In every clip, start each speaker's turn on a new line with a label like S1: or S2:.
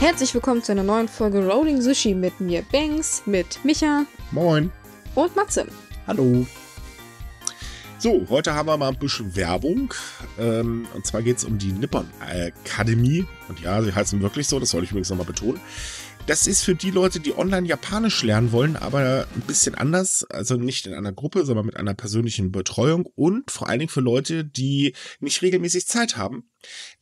S1: Herzlich willkommen zu einer neuen Folge Rolling Sushi mit mir Banks, mit Micha. Moin. Und Matze.
S2: Hallo. So, heute haben wir mal ein bisschen Werbung. Ähm, und zwar geht es um die Nippon Academy. Und ja, sie heißen wirklich so, das soll ich übrigens nochmal betonen. Das ist für die Leute, die online Japanisch lernen wollen, aber ein bisschen anders. Also nicht in einer Gruppe, sondern mit einer persönlichen Betreuung und vor allen Dingen für Leute, die nicht regelmäßig Zeit haben.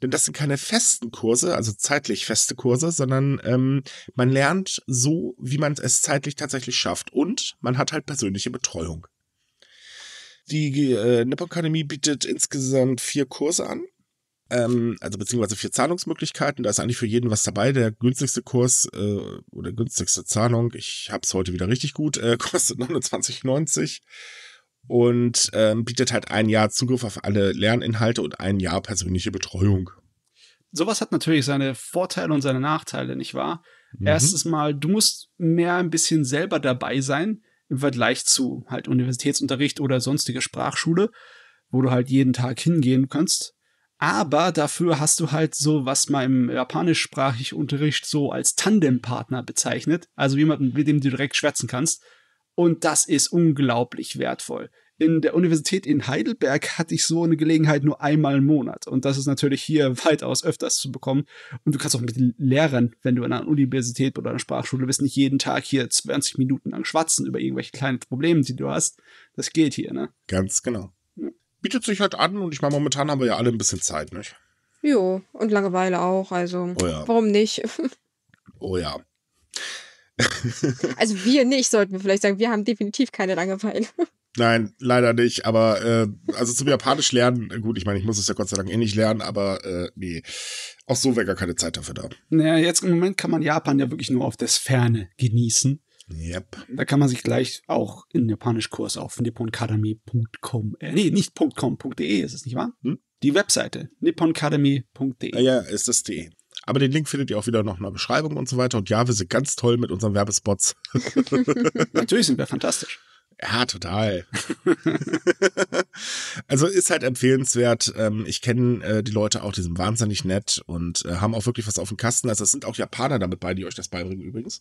S2: Denn das sind keine festen Kurse, also zeitlich feste Kurse, sondern ähm, man lernt so, wie man es zeitlich tatsächlich schafft. Und man hat halt persönliche Betreuung. Die äh, Nippon Akademie bietet insgesamt vier Kurse an. Ähm, also beziehungsweise vier Zahlungsmöglichkeiten. Da ist eigentlich für jeden was dabei. Der günstigste Kurs äh, oder günstigste Zahlung, ich habe es heute wieder richtig gut, äh, kostet 29,90 und ähm, bietet halt ein Jahr Zugriff auf alle Lerninhalte und ein Jahr persönliche Betreuung.
S3: Sowas hat natürlich seine Vorteile und seine Nachteile,
S2: nicht wahr? Mhm. Erstes Mal, du musst
S3: mehr ein bisschen selber dabei sein im Vergleich zu halt Universitätsunterricht oder sonstiger Sprachschule, wo du halt jeden Tag hingehen kannst aber dafür hast du halt so, was man im japanischsprachigen Unterricht so als Tandempartner bezeichnet. Also jemanden, mit dem du direkt schwätzen kannst. Und das ist unglaublich wertvoll. In der Universität in Heidelberg hatte ich so eine Gelegenheit nur einmal im Monat. Und das ist natürlich hier weitaus öfters zu bekommen. Und du kannst auch mit Lehrern, wenn du an einer Universität oder einer Sprachschule bist, nicht jeden Tag hier 20 Minuten lang schwatzen über irgendwelche kleinen Probleme, die du hast. Das geht hier, ne?
S2: Ganz genau bietet sich halt an und ich meine, momentan haben wir ja alle ein bisschen Zeit, nicht?
S1: Jo, und Langeweile auch, also oh ja. warum nicht? oh ja. also wir nicht, sollten wir vielleicht sagen. Wir haben definitiv keine Langeweile.
S2: Nein, leider nicht, aber äh, also zum Japanisch lernen, gut, ich meine, ich muss es ja Gott sei Dank eh nicht lernen, aber äh, nee, auch so wäre gar keine Zeit dafür da.
S3: Naja, jetzt im Moment kann man Japan ja wirklich nur auf das Ferne genießen. Yep. Da kann man sich gleich auch in Japanisch-Kurs auf nipponkadami.com,
S2: äh, nee, nicht .com.de ist es, nicht wahr? Hm? Die Webseite, nipponkadami.de. Ja, ist das .de. Aber den Link findet ihr auch wieder noch in der Beschreibung und so weiter. Und ja, wir sind ganz toll mit unseren Werbespots. Natürlich sind wir fantastisch. Ja, total. also ist halt empfehlenswert. Ähm, ich kenne äh, die Leute auch, die sind wahnsinnig nett und äh, haben auch wirklich was auf dem Kasten. Also es sind auch Japaner damit bei, die euch das beibringen übrigens.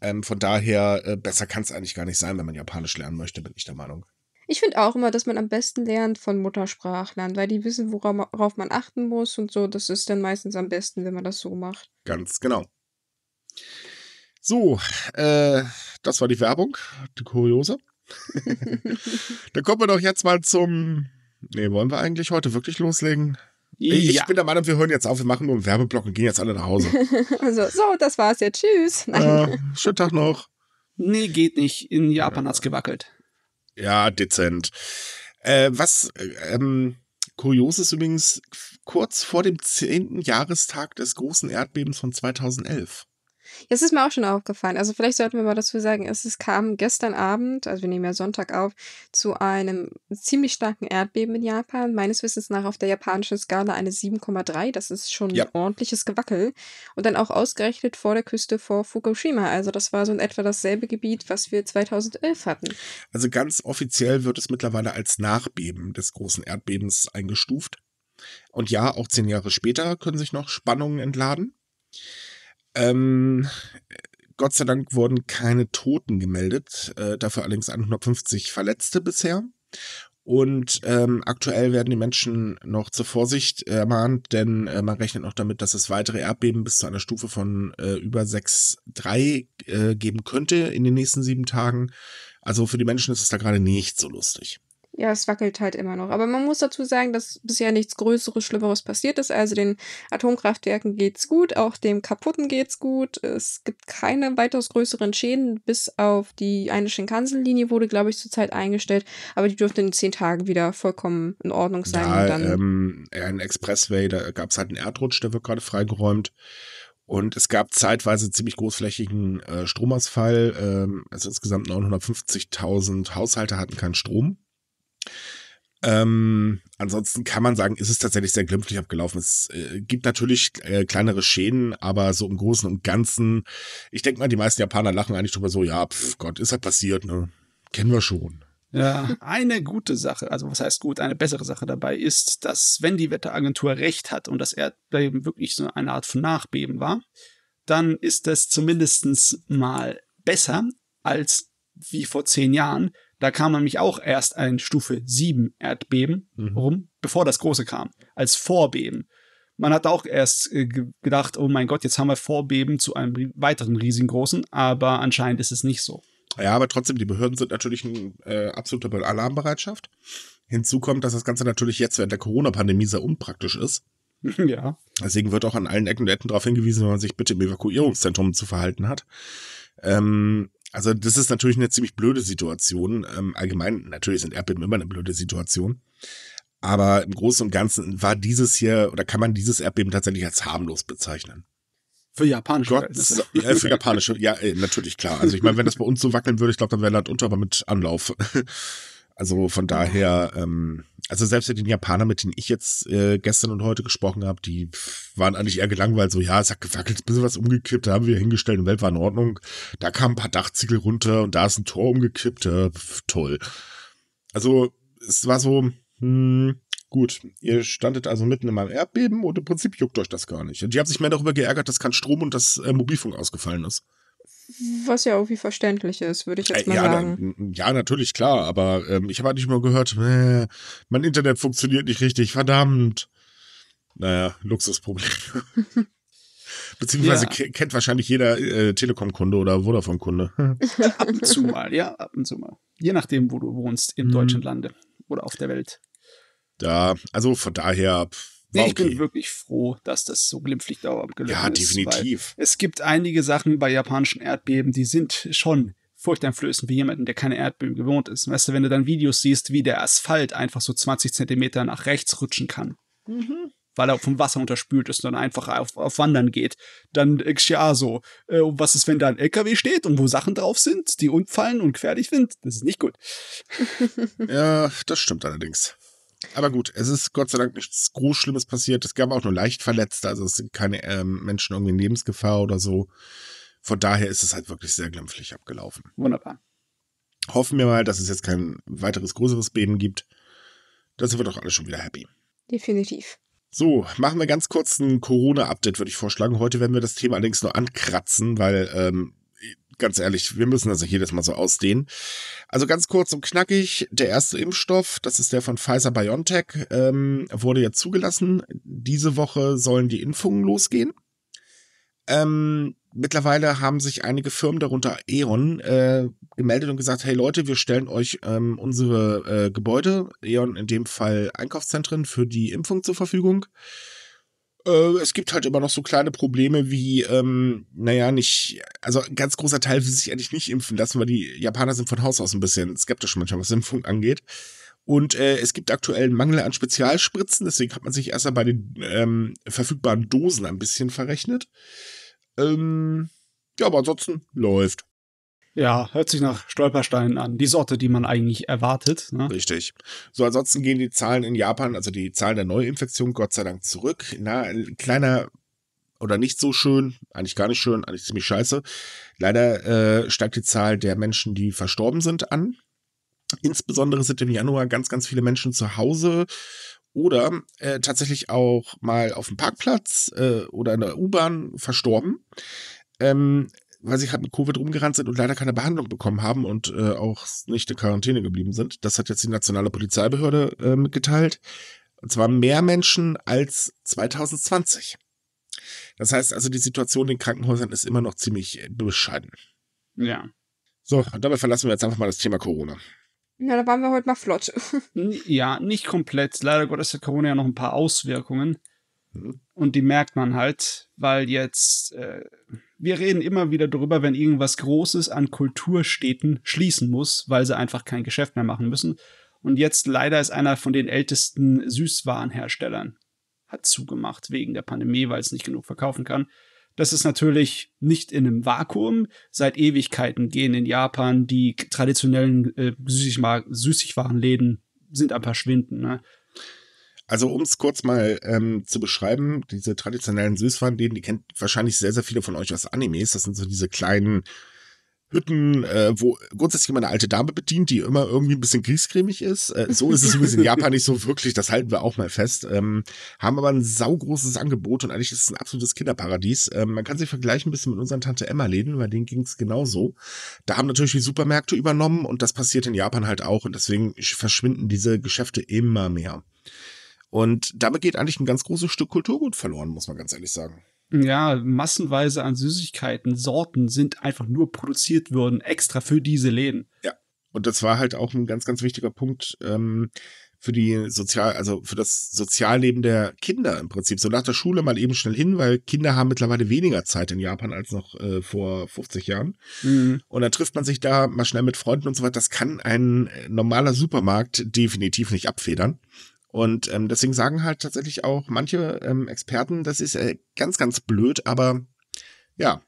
S2: Ähm, von daher, äh, besser kann es eigentlich gar nicht sein, wenn man Japanisch lernen möchte, bin ich der Meinung.
S1: Ich finde auch immer, dass man am besten lernt von Muttersprachlern, weil die wissen, worauf man achten muss und so. Das ist dann meistens am besten, wenn man das so macht.
S2: Ganz genau. So, äh, das war die Werbung, die Kuriose. Dann kommen wir doch jetzt mal zum. Nee, wollen wir eigentlich heute wirklich loslegen? Ich, bin der Meinung, wir hören jetzt auf, wir machen nur einen Werbeblock und gehen jetzt alle nach Hause.
S1: also, so, das war's jetzt. Tschüss. Äh,
S2: schönen Tag noch.
S3: Nee, geht nicht.
S2: In Japan ja. Äh, hat's gewackelt. Ja, dezent. Äh, was äh, ähm, kurios ist übrigens, kurz vor dem zehnten Jahrestag des großen Erdbebens von 2011.
S1: Das ist mir auch schon aufgefallen. Also vielleicht sollten wir mal dazu sagen, es ist, kam gestern Abend, also wir nehmen ja Sonntag auf, zu einem ziemlich starken Erdbeben in Japan. Meines Wissens nach auf der japanischen Skala eine 7,3. Das ist schon ja. ordentliches Gewackel. Und dann auch ausgerechnet vor der Küste vor Fukushima. Also das war so in etwa dasselbe Gebiet, was wir 2011 hatten.
S2: Also ganz offiziell wird es mittlerweile als Nachbeben des großen Erdbebens eingestuft. Und ja, auch zehn Jahre später können sich noch Spannungen entladen. Ähm, Gott sei Dank wurden keine Toten gemeldet, äh, dafür allerdings 150 Verletzte bisher. Und ähm, aktuell werden die Menschen noch zur Vorsicht ermahnt, denn äh, man rechnet noch damit, dass es weitere Erdbeben bis zu einer Stufe von äh, über 6,3 äh, geben könnte in den nächsten sieben Tagen. Also für die Menschen ist es da gerade nicht so lustig ja,
S1: es wackelt halt immer noch. Aber man muss dazu sagen, dass bisher nichts Größeres, Schlimmeres passiert ist. Also den Atomkraftwerken geht's gut, auch dem kaputten geht's gut. Es gibt keine weitaus größeren Schäden, bis auf die eine Shinkansen-Linie wurde, glaube ich, zurzeit eingestellt. Aber die dürfte in zehn Tagen wieder vollkommen in Ordnung sein. Ja, dann
S2: ähm, ein Expressway, da gab es halt einen Erdrutsch, der wird gerade freigeräumt. Und es gab zeitweise ziemlich großflächigen äh, Stromausfall. Ähm, also insgesamt 950.000 Haushalte hatten keinen Strom. Ähm, ansonsten kann man sagen, ist es tatsächlich sehr glimpflich abgelaufen. Es äh, gibt natürlich äh, kleinere Schäden, aber so im Großen und Ganzen, ich denke mal, die meisten Japaner lachen eigentlich drüber so, ja, pf, Gott, ist halt passiert, ne? Kennen wir schon.
S3: Ja, eine gute Sache, also was heißt gut, eine bessere Sache dabei ist, dass wenn die Wetteragentur recht hat und das Erdbeben wirklich so eine Art von Nachbeben war, dann ist das zumindest mal besser als wie vor zehn Jahren, da kam nämlich auch erst ein Stufe 7 Erdbeben mhm. rum, bevor das große kam, als Vorbeben. Man hat auch erst äh, gedacht, oh mein Gott, jetzt haben wir Vorbeben zu einem weiteren riesengroßen, aber
S2: anscheinend ist es nicht so. Ja, aber trotzdem, die Behörden sind natürlich in äh, absoluter Alarmbereitschaft. Hinzu kommt, dass das Ganze natürlich jetzt während der Corona-Pandemie sehr unpraktisch ist. Ja. Deswegen wird auch an allen Ecken und Enden darauf hingewiesen, wenn man sich bitte im Evakuierungszentrum zu verhalten hat. Ähm, also das ist natürlich eine ziemlich blöde Situation. Ähm, allgemein, natürlich sind Erdbeben immer eine blöde Situation. Aber im Großen und Ganzen war dieses hier oder kann man dieses Erdbeben tatsächlich als harmlos bezeichnen. Für japanische Gott, ja, Für japanische, ja, äh, natürlich, klar. Also ich meine, wenn das bei uns so wackeln würde, ich glaube, dann wäre Land unter, aber mit Anlauf. Also von mhm. daher, ähm, also selbst mit den Japanern, mit denen ich jetzt äh, gestern und heute gesprochen habe, die waren eigentlich eher gelangweilt, so ja, es hat gewackelt, ein bisschen was umgekippt, da haben wir hingestellt die Welt war in Ordnung. Da kamen ein paar Dachziegel runter und da ist ein Tor umgekippt, äh, toll. Also es war so, hm, gut, ihr standet also mitten in meinem Erdbeben und im Prinzip juckt euch das gar nicht. Die haben sich mehr darüber geärgert, dass kein Strom und das äh, Mobilfunk ausgefallen ist
S1: was ja irgendwie verständlich ist, würde ich jetzt äh, mal ja, sagen.
S2: Na, ja, natürlich, klar, aber ähm, ich habe halt nicht mal gehört, äh, mein Internet funktioniert nicht richtig, verdammt. Naja, Luxusproblem. Beziehungsweise ja. kennt wahrscheinlich jeder äh, Telekom-Kunde oder Vodafone-Kunde. ab und zu mal,
S3: ja, ab und zu mal. Je nachdem, wo du wohnst, im hm. deutschen Lande
S2: oder auf der Welt. Da, also von daher, pff Nee, okay. ich bin
S3: wirklich froh, dass das so glimpflich da abgelaufen ist. Ja, definitiv. Ist, es gibt einige Sachen bei japanischen Erdbeben, die sind schon furchteinflößend wie jemanden, der keine Erdbeben gewohnt ist. Weißt du, wenn du dann Videos siehst, wie der Asphalt einfach so 20 Zentimeter nach rechts rutschen kann. Mhm weil er vom Wasser unterspült ist und dann einfach auf, auf Wandern geht. Dann äh, ja so, äh, was ist, wenn da ein LKW steht und wo
S2: Sachen drauf sind, die umfallen und gefährlich sind? Das ist nicht gut. ja, das stimmt allerdings. Aber gut, es ist Gott sei Dank nichts groß Schlimmes passiert. Es gab auch nur leicht Verletzte, also es sind keine ähm, Menschen irgendwie in Lebensgefahr oder so. Von daher ist es halt wirklich sehr glimpflich abgelaufen. Wunderbar. Hoffen wir mal, dass es jetzt kein weiteres größeres Beben gibt. Da sind wir doch alle schon wieder happy.
S1: Definitiv.
S2: So, machen wir ganz kurz ein Corona-Update, würde ich vorschlagen. Heute werden wir das Thema allerdings nur ankratzen, weil ähm, ganz ehrlich, wir müssen das nicht jedes Mal so ausdehnen. Also ganz kurz und knackig, der erste Impfstoff, das ist der von Pfizer BioNTech, ähm, wurde ja zugelassen. Diese Woche sollen die Impfungen losgehen. Ähm, mittlerweile haben sich einige Firmen, darunter E.ON, äh, gemeldet und gesagt, hey Leute, wir stellen euch ähm, unsere äh, Gebäude, E.ON in dem Fall Einkaufszentren, für die Impfung zur Verfügung. Äh, es gibt halt immer noch so kleine Probleme wie, ähm, naja, nicht, also ein ganz großer Teil will sich eigentlich nicht impfen lassen, weil die Japaner sind von Haus aus ein bisschen skeptisch manchmal, was Impfung angeht. Und äh, es gibt aktuell einen Mangel an Spezialspritzen, deswegen hat man sich erstmal bei den ähm, verfügbaren Dosen ein bisschen verrechnet. Ähm, ja, aber ansonsten läuft. Ja, hört sich nach Stolpersteinen an. Die Sorte, die man eigentlich erwartet. Ne? Richtig. So, ansonsten gehen die Zahlen in Japan, also die Zahlen der Neuinfektionen, Gott sei Dank zurück. Na, ein kleiner oder nicht so schön, eigentlich gar nicht schön, eigentlich ziemlich scheiße. Leider äh, steigt die Zahl der Menschen, die verstorben sind, an. Insbesondere sind im Januar ganz, ganz viele Menschen zu Hause oder äh, tatsächlich auch mal auf dem Parkplatz äh, oder in der U-Bahn verstorben. Ähm, weil sie hatten Covid rumgerannt sind und leider keine Behandlung bekommen haben und äh, auch nicht in Quarantäne geblieben sind. Das hat jetzt die nationale Polizeibehörde äh, mitgeteilt. Und zwar mehr Menschen als 2020. Das heißt also, die Situation in Krankenhäusern ist immer noch ziemlich äh, bescheiden. Ja. So, und dabei verlassen wir jetzt einfach mal das Thema Corona. Ja, da waren wir heute mal flott.
S3: ja, nicht komplett. Leider Gottes hat Corona ja noch ein paar Auswirkungen. Und die merkt man halt, weil jetzt, äh, wir reden immer wieder darüber, wenn irgendwas Großes an Kulturstädten schließen muss, weil sie einfach kein Geschäft mehr machen müssen. Und jetzt leider ist einer von den ältesten Süßwarenherstellern hat zugemacht wegen der Pandemie, weil es nicht genug verkaufen kann. Das ist natürlich nicht in einem Vakuum. Seit Ewigkeiten gehen in Japan die traditionellen äh, Süßigwarenläden sind am Verschwinden. Ne?
S2: Also um es kurz mal ähm, zu beschreiben, diese traditionellen Süßwarenläden, die kennt wahrscheinlich sehr, sehr viele von euch aus Animes. Das sind so diese kleinen Hütten, äh, wo grundsätzlich immer eine alte Dame bedient, die immer irgendwie ein bisschen grießcremig ist. Äh, so ist es übrigens in Japan nicht so wirklich, das halten wir auch mal fest. Ähm, haben aber ein saugroßes Angebot und eigentlich ist es ein absolutes Kinderparadies. Ähm, man kann sich vergleichen ein bisschen mit unseren Tante-Emma-Läden, bei denen ging es genauso. Da haben natürlich die Supermärkte übernommen und das passiert in Japan halt auch und deswegen verschwinden diese Geschäfte immer mehr. Und damit geht eigentlich ein ganz großes Stück Kulturgut verloren, muss man ganz ehrlich sagen.
S3: Ja, massenweise an Süßigkeiten, Sorten sind einfach nur produziert
S2: worden, extra für diese Läden. Ja. Und das war halt auch ein ganz, ganz wichtiger Punkt ähm, für die Sozial, also für das Sozialleben der Kinder im Prinzip. So nach der Schule mal eben schnell hin, weil Kinder haben mittlerweile weniger Zeit in Japan als noch äh, vor 50 Jahren. Mhm. Und dann trifft man sich da mal schnell mit Freunden und so weiter. Das kann ein äh, normaler Supermarkt definitiv nicht abfedern. Und ähm, deswegen sagen halt tatsächlich auch manche ähm, Experten, das ist äh, ganz, ganz blöd, aber ja,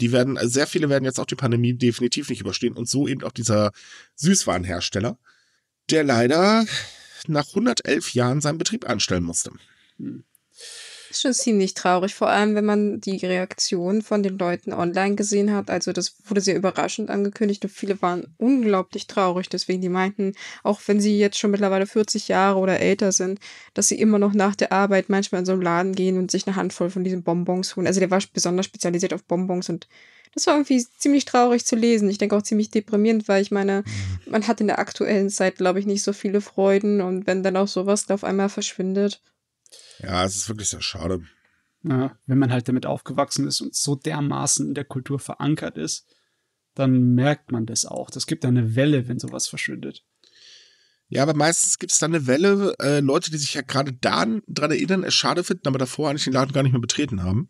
S2: die werden, also sehr viele werden jetzt auch die Pandemie definitiv nicht überstehen und so eben auch dieser Süßwarenhersteller, der leider nach 111 Jahren seinen Betrieb einstellen musste. Hm
S1: ist schon ziemlich traurig, vor allem wenn man die Reaktion von den Leuten online gesehen hat. Also das wurde sehr überraschend angekündigt und viele waren unglaublich traurig. Deswegen die meinten, auch wenn sie jetzt schon mittlerweile 40 Jahre oder älter sind, dass sie immer noch nach der Arbeit manchmal in so einen Laden gehen und sich eine Handvoll von diesen Bonbons holen. Also der war besonders spezialisiert auf Bonbons und das war irgendwie ziemlich traurig zu lesen. Ich denke auch ziemlich deprimierend, weil ich meine, mhm. man hat in der aktuellen Zeit, glaube ich, nicht so viele Freuden und wenn dann auch sowas auf einmal verschwindet.
S2: Ja, es ist wirklich sehr schade.
S3: Ja, wenn man halt damit aufgewachsen ist und so dermaßen in der Kultur verankert ist,
S2: dann merkt man das auch. Das gibt eine Welle, wenn sowas verschwindet. Ja, aber meistens gibt es da eine Welle, äh, Leute, die sich ja gerade daran erinnern, es schade finden, aber davor eigentlich den Laden gar nicht mehr betreten haben.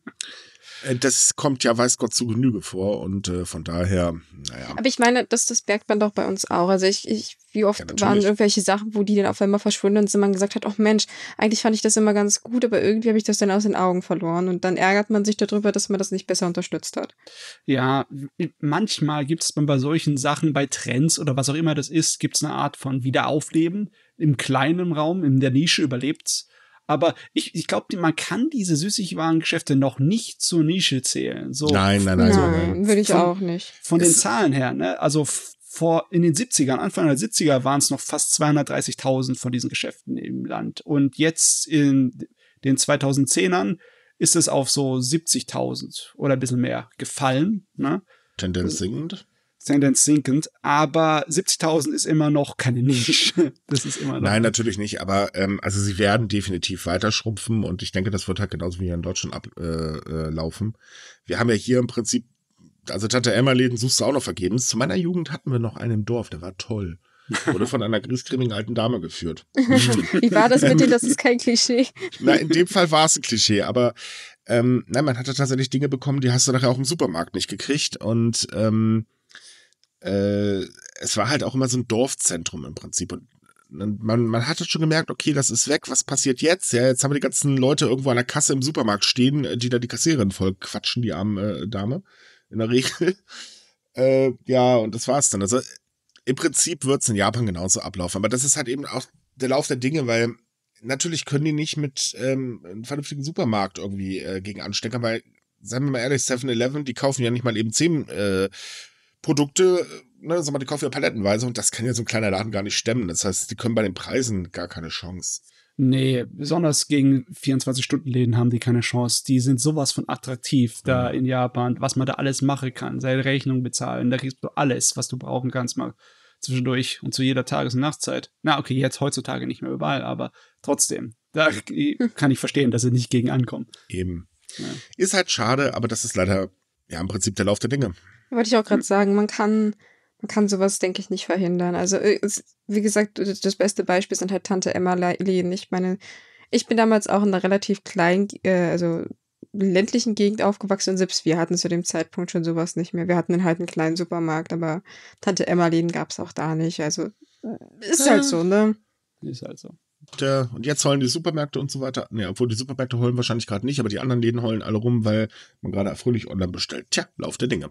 S2: Äh, das kommt ja, weiß Gott, zu Genüge vor und äh, von daher,
S1: naja. Aber ich meine, das, das merkt man doch bei uns auch. Also ich, ich wie oft ja, waren irgendwelche Sachen, wo die dann auf einmal verschwunden sind, man gesagt hat, ach oh Mensch, eigentlich fand ich das immer ganz gut, aber irgendwie habe ich das dann aus den Augen verloren und dann ärgert man sich darüber, dass man das nicht besser unterstützt hat.
S3: Ja, manchmal gibt es bei solchen Sachen, bei Trends oder was auch immer das ist, gibt es eine Art von Wiederaufleben im kleinen Raum, in der Nische überlebt's aber ich, ich glaube, man kann diese Süßigwarengeschäfte noch nicht zur Nische zählen. So, nein, nein, nein. nein würde ich von, auch nicht. Von es den Zahlen her, ne? Also vor, in den 70ern, Anfang der 70er waren es noch fast 230.000 von diesen Geschäften im Land. Und jetzt in den 2010ern ist es auf so 70.000 oder ein bisschen mehr gefallen. Ne? Tendenz sinkend. Tendenz sinkend, aber 70.000 ist immer noch keine Nische. Das ist immer noch. Nein,
S2: natürlich nicht, aber ähm, also sie werden definitiv weiter schrumpfen und ich denke, das wird halt genauso wie hier in Deutschland ablaufen. Äh, äh wir haben ja hier im Prinzip, also Tante Emma-Läden suchst du auch noch vergebens. Zu meiner Jugend hatten wir noch einen im Dorf, der war toll. Wurde von einer griesgrimmigen alten Dame geführt. wie war das mit dir? Das ist
S1: kein Klischee. Na, in
S2: dem Fall war es ein Klischee, aber ähm, nein, man hatte tatsächlich Dinge bekommen, die hast du nachher auch im Supermarkt nicht gekriegt und ähm, äh, es war halt auch immer so ein Dorfzentrum im Prinzip. Und man, man hatte schon gemerkt, okay, das ist weg, was passiert jetzt? Ja, jetzt haben wir die ganzen Leute irgendwo an der Kasse im Supermarkt stehen, äh, die da die Kassiererin voll quatschen, die arme äh, Dame, in der Regel. äh, ja, und das war's dann. Also im Prinzip wird's in Japan genauso ablaufen, aber das ist halt eben auch der Lauf der Dinge, weil natürlich können die nicht mit ähm, einem vernünftigen Supermarkt irgendwie äh, gegen anstecken, weil, sagen wir mal ehrlich, 7-Eleven, die kaufen ja nicht mal eben 10 äh, Produkte, äh, ne, sag mal, die kaufen ja palettenweise und das kann ja so ein kleiner Laden gar nicht stemmen. Das heißt, die können bei den Preisen gar keine Chance.
S3: Nee, besonders gegen 24-Stunden-Läden haben die keine Chance. Die sind sowas von attraktiv mhm. da in Japan, was man da alles machen kann. Seine Rechnung bezahlen, da kriegst du alles, was du brauchen kannst, mal zwischendurch und zu jeder Tages- und Nachtzeit. Na, okay, jetzt heutzutage nicht mehr überall, aber trotzdem, da also kann ich verstehen, dass sie nicht gegen ankommen.
S2: Eben. Ja. Ist halt schade, aber das ist leider ja im Prinzip der Lauf der Dinge.
S1: Wollte ich auch gerade hm. sagen, man kann, man kann sowas, denke ich, nicht verhindern. Also, äh, wie gesagt, das beste Beispiel sind halt Tante Emma Lehn. Ich meine, ich bin damals auch in einer relativ kleinen, äh, also ländlichen Gegend aufgewachsen und selbst wir hatten zu dem Zeitpunkt schon sowas nicht mehr. Wir hatten halt einen kleinen Supermarkt, aber Tante Emma Läden gab es auch da nicht. Also äh, ist halt ah. so,
S3: ne?
S2: Ist halt so. Der, und jetzt heulen die Supermärkte und so weiter. Ne, obwohl die Supermärkte heulen wahrscheinlich gerade nicht, aber die anderen Läden heulen alle rum, weil man gerade fröhlich online bestellt. Tja, Lauf der Dinge.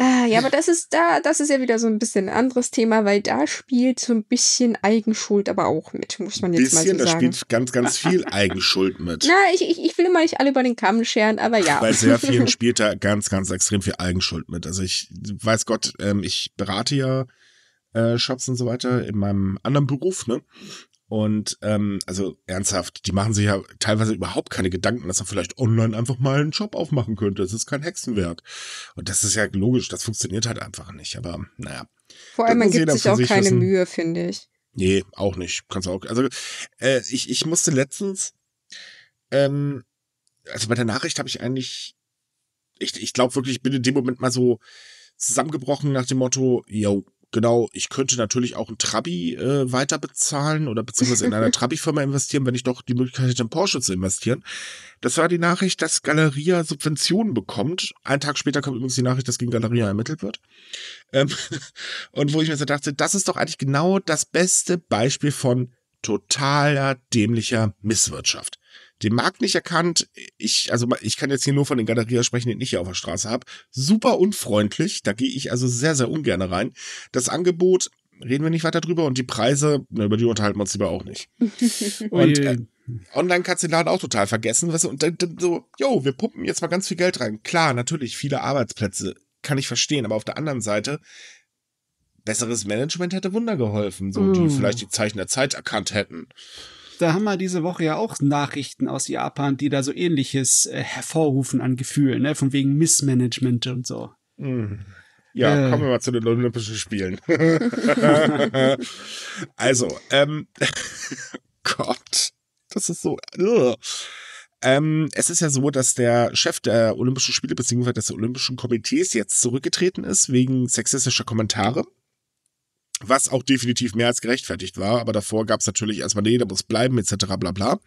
S1: Ah, ja, aber das ist da, das ist ja wieder so ein bisschen ein anderes Thema, weil da spielt so ein bisschen Eigenschuld aber auch mit, muss man jetzt bisschen, mal so sagen. Da
S2: spielt ganz, ganz viel Eigenschuld mit. Na,
S1: ich, ich, ich will immer nicht alle über den Kamm scheren, aber ja. Bei sehr vielen spielt
S2: da ganz, ganz extrem viel Eigenschuld mit. Also ich weiß Gott, ähm, ich berate ja äh, Shops und so weiter in meinem anderen Beruf, ne? Und ähm, also ernsthaft, die machen sich ja teilweise überhaupt keine Gedanken, dass man vielleicht online einfach mal einen Job aufmachen könnte. Das ist kein Hexenwerk. Und das ist ja logisch, das funktioniert halt einfach nicht. Aber naja. Vor allem, man gibt sich auch sich keine wissen.
S1: Mühe, finde ich.
S2: Nee, auch nicht. Kannst auch. Also, äh, ich, ich musste letztens, ähm, also bei der Nachricht habe ich eigentlich, ich, ich glaube wirklich, ich bin in dem Moment mal so zusammengebrochen nach dem Motto, yo, Genau, ich könnte natürlich auch einen Trabi äh, weiter bezahlen oder beziehungsweise in einer Trabi-Firma investieren, wenn ich doch die Möglichkeit hätte, in Porsche zu investieren. Das war die Nachricht, dass Galeria Subventionen bekommt. Einen Tag später kommt übrigens die Nachricht, dass gegen Galeria ermittelt wird. Ähm, und wo ich mir so dachte, das ist doch eigentlich genau das beste Beispiel von totaler dämlicher Misswirtschaft den Markt nicht erkannt. Ich, also ich kann jetzt hier nur von den Galeria sprechen, die ich hier auf der Straße habe. Super unfreundlich, da gehe ich also sehr, sehr ungern rein. Das Angebot reden wir nicht weiter drüber und die Preise, na, über die unterhalten wir uns lieber auch nicht. und äh, online kannst du den Laden auch total vergessen, weißt du, und dann, dann so, jo, wir pumpen jetzt mal ganz viel Geld rein. Klar, natürlich, viele Arbeitsplätze, kann ich verstehen, aber auf der anderen Seite, besseres Management hätte Wunder geholfen, so, mm. die vielleicht die Zeichen der Zeit erkannt hätten.
S3: Da haben wir diese Woche ja auch Nachrichten aus Japan, die da so ähnliches äh, hervorrufen an Gefühlen, ne? von wegen Missmanagement und so. Mhm.
S2: Ja, äh. kommen wir mal zu den Olympischen Spielen. also, ähm, Gott, das ist so. Uh. Ähm, es ist ja so, dass der Chef der Olympischen Spiele bzw. des Olympischen Komitees jetzt zurückgetreten ist wegen sexistischer Kommentare was auch definitiv mehr als gerechtfertigt war. Aber davor gab es natürlich erstmal, nee, da muss bleiben, etc. bla bla.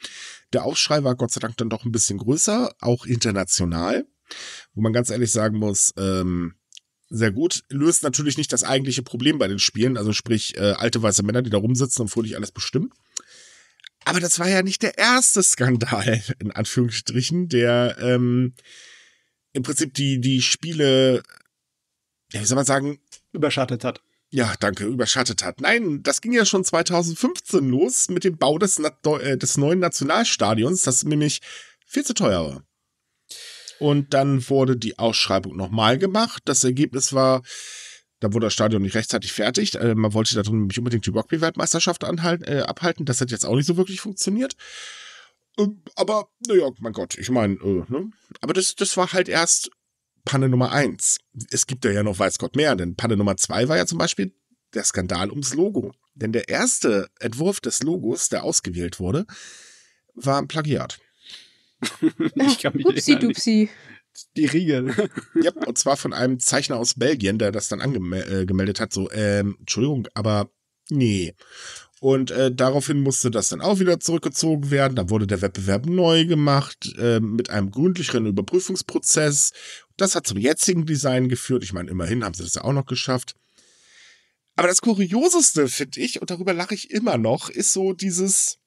S2: Der Aufschrei war Gott sei Dank dann doch ein bisschen größer, auch international, wo man ganz ehrlich sagen muss, ähm, sehr gut. Löst natürlich nicht das eigentliche Problem bei den Spielen, also sprich äh, alte weiße Männer, die da rumsitzen und fröhlich alles bestimmen. Aber das war ja nicht der erste Skandal, in Anführungsstrichen, der ähm, im Prinzip die, die Spiele, ja, wie soll man sagen, überschattet hat ja, danke, überschattet hat. Nein, das ging ja schon 2015 los mit dem Bau des, äh, des neuen Nationalstadions, das nämlich viel zu teuer war. Und dann wurde die Ausschreibung nochmal gemacht. Das Ergebnis war, da wurde das Stadion nicht rechtzeitig fertig. Äh, man wollte da drin nämlich unbedingt die Rugby-Weltmeisterschaft äh, abhalten. Das hat jetzt auch nicht so wirklich funktioniert. Ähm, aber, naja, mein Gott, ich meine, äh, ne? aber das, das war halt erst Panne Nummer eins. Es gibt ja, noch weiß Gott mehr, denn Panne Nummer zwei war ja zum Beispiel der Skandal ums Logo. Denn der erste Entwurf des Logos, der ausgewählt wurde, war ein Plagiat. ich kann mich Upsi, dupsi. Die Riegel. ja, und zwar von einem Zeichner aus Belgien, der das dann angemeldet äh, hat, so, ähm, Entschuldigung, aber nee. Und äh, daraufhin musste das dann auch wieder zurückgezogen werden. Dann wurde der Wettbewerb neu gemacht äh, mit einem gründlicheren Überprüfungsprozess das hat zum jetzigen Design geführt. Ich meine, immerhin haben sie das ja auch noch geschafft. Aber das Kurioseste, finde ich, und darüber lache ich immer noch, ist so dieses,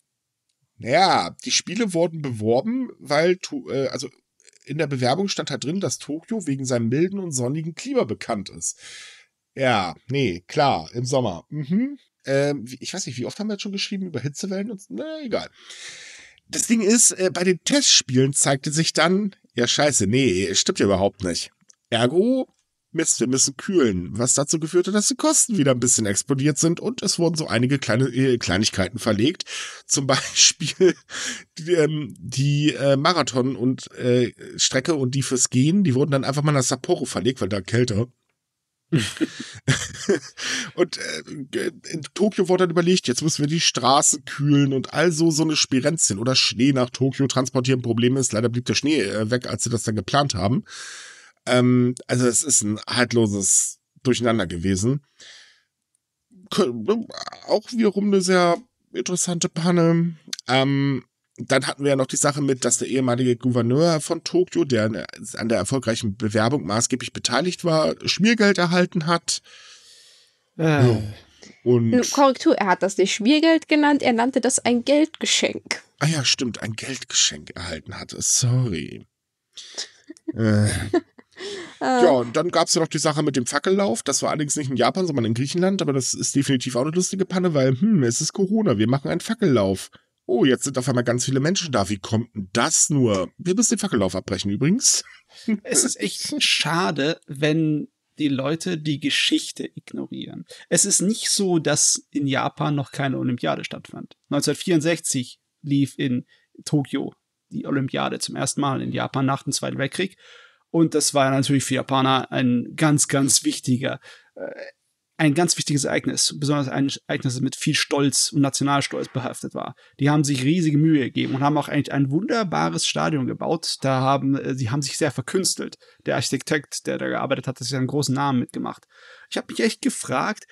S2: naja, die Spiele wurden beworben, weil, äh, also in der Bewerbung stand halt drin, dass Tokio wegen seinem milden und sonnigen Klima bekannt ist. Ja, nee, klar, im Sommer. Mhm. Ähm, ich weiß nicht, wie oft haben wir jetzt schon geschrieben über Hitzewellen und, na, egal. Das Ding ist, äh, bei den Testspielen zeigte sich dann, ja scheiße, nee, stimmt ja überhaupt nicht. Ergo, Mist, wir müssen kühlen, was dazu geführt hat, dass die Kosten wieder ein bisschen explodiert sind und es wurden so einige kleine äh, Kleinigkeiten verlegt. Zum Beispiel die, ähm, die äh, Marathon und äh, Strecke und die fürs Gehen, die wurden dann einfach mal nach Sapporo verlegt, weil da kälter. und äh, in Tokio wurde dann überlegt, jetzt müssen wir die Straßen kühlen und also so eine Spirenzchen oder Schnee nach Tokio transportieren. Problem ist, leider blieb der Schnee äh, weg, als sie das dann geplant haben. Ähm, also es ist ein haltloses Durcheinander gewesen. Auch wiederum eine sehr interessante Panne. Ähm, dann hatten wir ja noch die Sache mit, dass der ehemalige Gouverneur von Tokio, der an der erfolgreichen Bewerbung maßgeblich beteiligt war, Schmiergeld erhalten hat. Äh. Ja. Und Korrektur, er hat das nicht
S1: Schmiergeld genannt, er nannte das ein Geldgeschenk.
S2: Ah ja, stimmt, ein Geldgeschenk erhalten hatte. Sorry. äh. Ja, und dann gab es ja noch die Sache mit dem Fackellauf. Das war allerdings nicht in Japan, sondern in Griechenland, aber das ist definitiv auch eine lustige Panne, weil, hm, es ist Corona, wir machen einen Fackellauf oh, jetzt sind auf einmal ganz viele Menschen da, wie kommt denn das nur? Wir müssen den Fackellauf abbrechen übrigens.
S3: Es ist echt schade, wenn die Leute die Geschichte ignorieren. Es ist nicht so, dass in Japan noch keine Olympiade stattfand. 1964 lief in Tokio die Olympiade zum ersten Mal in Japan nach dem Zweiten Weltkrieg. Und das war natürlich für Japaner ein ganz, ganz wichtiger äh, ein ganz wichtiges Ereignis, besonders ein Ereignis, das mit viel Stolz und Nationalstolz behaftet war. Die haben sich riesige Mühe gegeben und haben auch eigentlich ein wunderbares Stadion gebaut. Da haben, äh, sie haben sich sehr verkünstelt. Der Architekt, der da gearbeitet hat, hat sich einen großen Namen mitgemacht. Ich habe mich echt gefragt,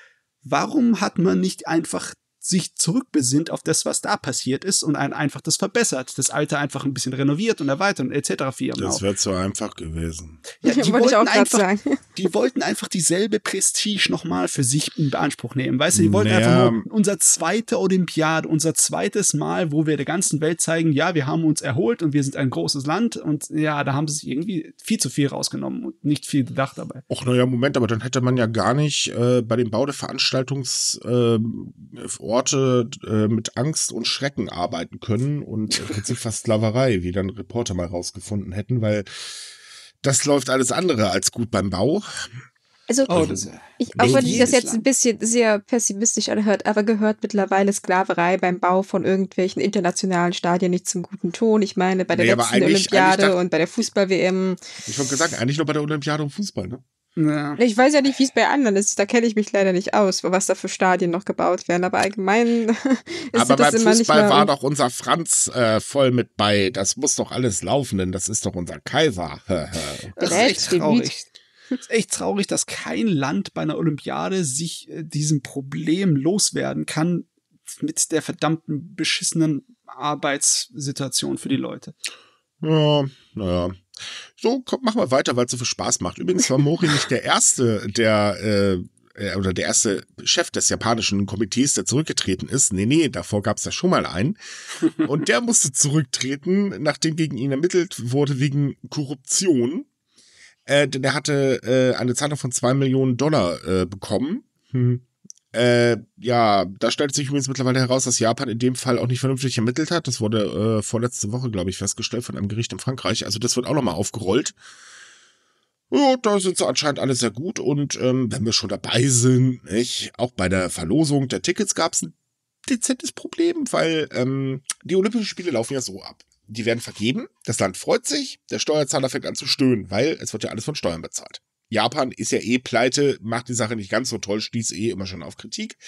S3: warum hat man nicht einfach sich zurückbesinnt auf das, was da passiert ist und ein, einfach das verbessert, das Alte einfach ein bisschen renoviert und erweitert und etc. das wäre
S2: zu einfach gewesen.
S3: Ja, die, wollten einfach, sagen. die wollten einfach dieselbe Prestige nochmal für sich in Beanspruch nehmen. Weißt du, die wollten naja. einfach nur unser zweite Olympiade, unser zweites Mal, wo wir der ganzen Welt zeigen, ja, wir haben uns erholt und wir sind ein großes
S2: Land und ja, da haben sie sich irgendwie viel zu viel rausgenommen und nicht viel gedacht dabei. Och, naja, Moment, aber dann hätte man ja gar nicht äh, bei dem Bau der Veranstaltungs äh, Orte äh, mit Angst und Schrecken arbeiten können und im Prinzip fast Sklaverei, wie dann Reporter mal rausgefunden hätten, weil das läuft alles andere als gut beim Bau. Also, oh, ähm, ich, auch wenn sich das jetzt
S1: ein bisschen sehr pessimistisch anhört, aber gehört mittlerweile Sklaverei beim Bau von irgendwelchen internationalen Stadien nicht zum guten Ton. Ich meine, bei der nee, letzten Olympiade eigentlich da, und bei der Fußball-WM.
S2: Ich wollte gesagt, eigentlich nur bei der Olympiade und Fußball, ne? Ja.
S1: Ich weiß ja nicht, wie es bei anderen ist. Da kenne ich mich leider nicht aus, was da für Stadien noch gebaut werden. Aber allgemein
S2: ist Aber das beim Fußball war doch unser Franz äh, voll mit bei. Das muss doch alles laufen, denn das ist doch unser Kaiser. das ist echt traurig.
S3: Das ist echt traurig, dass kein Land bei einer Olympiade sich äh, diesem Problem loswerden kann mit der verdammten beschissenen Arbeitssituation für die Leute.
S2: Ja, naja, so, komm, mach mal weiter, weil es so viel Spaß macht. Übrigens war Mori nicht der Erste, der äh, äh, oder der erste Chef des japanischen Komitees, der zurückgetreten ist. Nee, nee, davor gab es ja schon mal einen. Und der musste zurücktreten, nachdem gegen ihn ermittelt wurde wegen Korruption. Äh, denn er hatte äh, eine Zahlung von zwei Millionen Dollar äh, bekommen. Hm. Äh, ja, da stellt sich übrigens mittlerweile heraus, dass Japan in dem Fall auch nicht vernünftig ermittelt hat. Das wurde äh, vorletzte Woche, glaube ich, festgestellt von einem Gericht in Frankreich. Also das wird auch nochmal aufgerollt. Ja, da sind sie anscheinend alle sehr gut. Und ähm, wenn wir schon dabei sind, nicht? auch bei der Verlosung der Tickets gab es ein dezentes Problem, weil ähm, die Olympischen Spiele laufen ja so ab. Die werden vergeben, das Land freut sich, der Steuerzahler fängt an zu stöhnen, weil es wird ja alles von Steuern bezahlt. Japan ist ja eh pleite, macht die Sache nicht ganz so toll, stieß eh immer schon auf Kritik.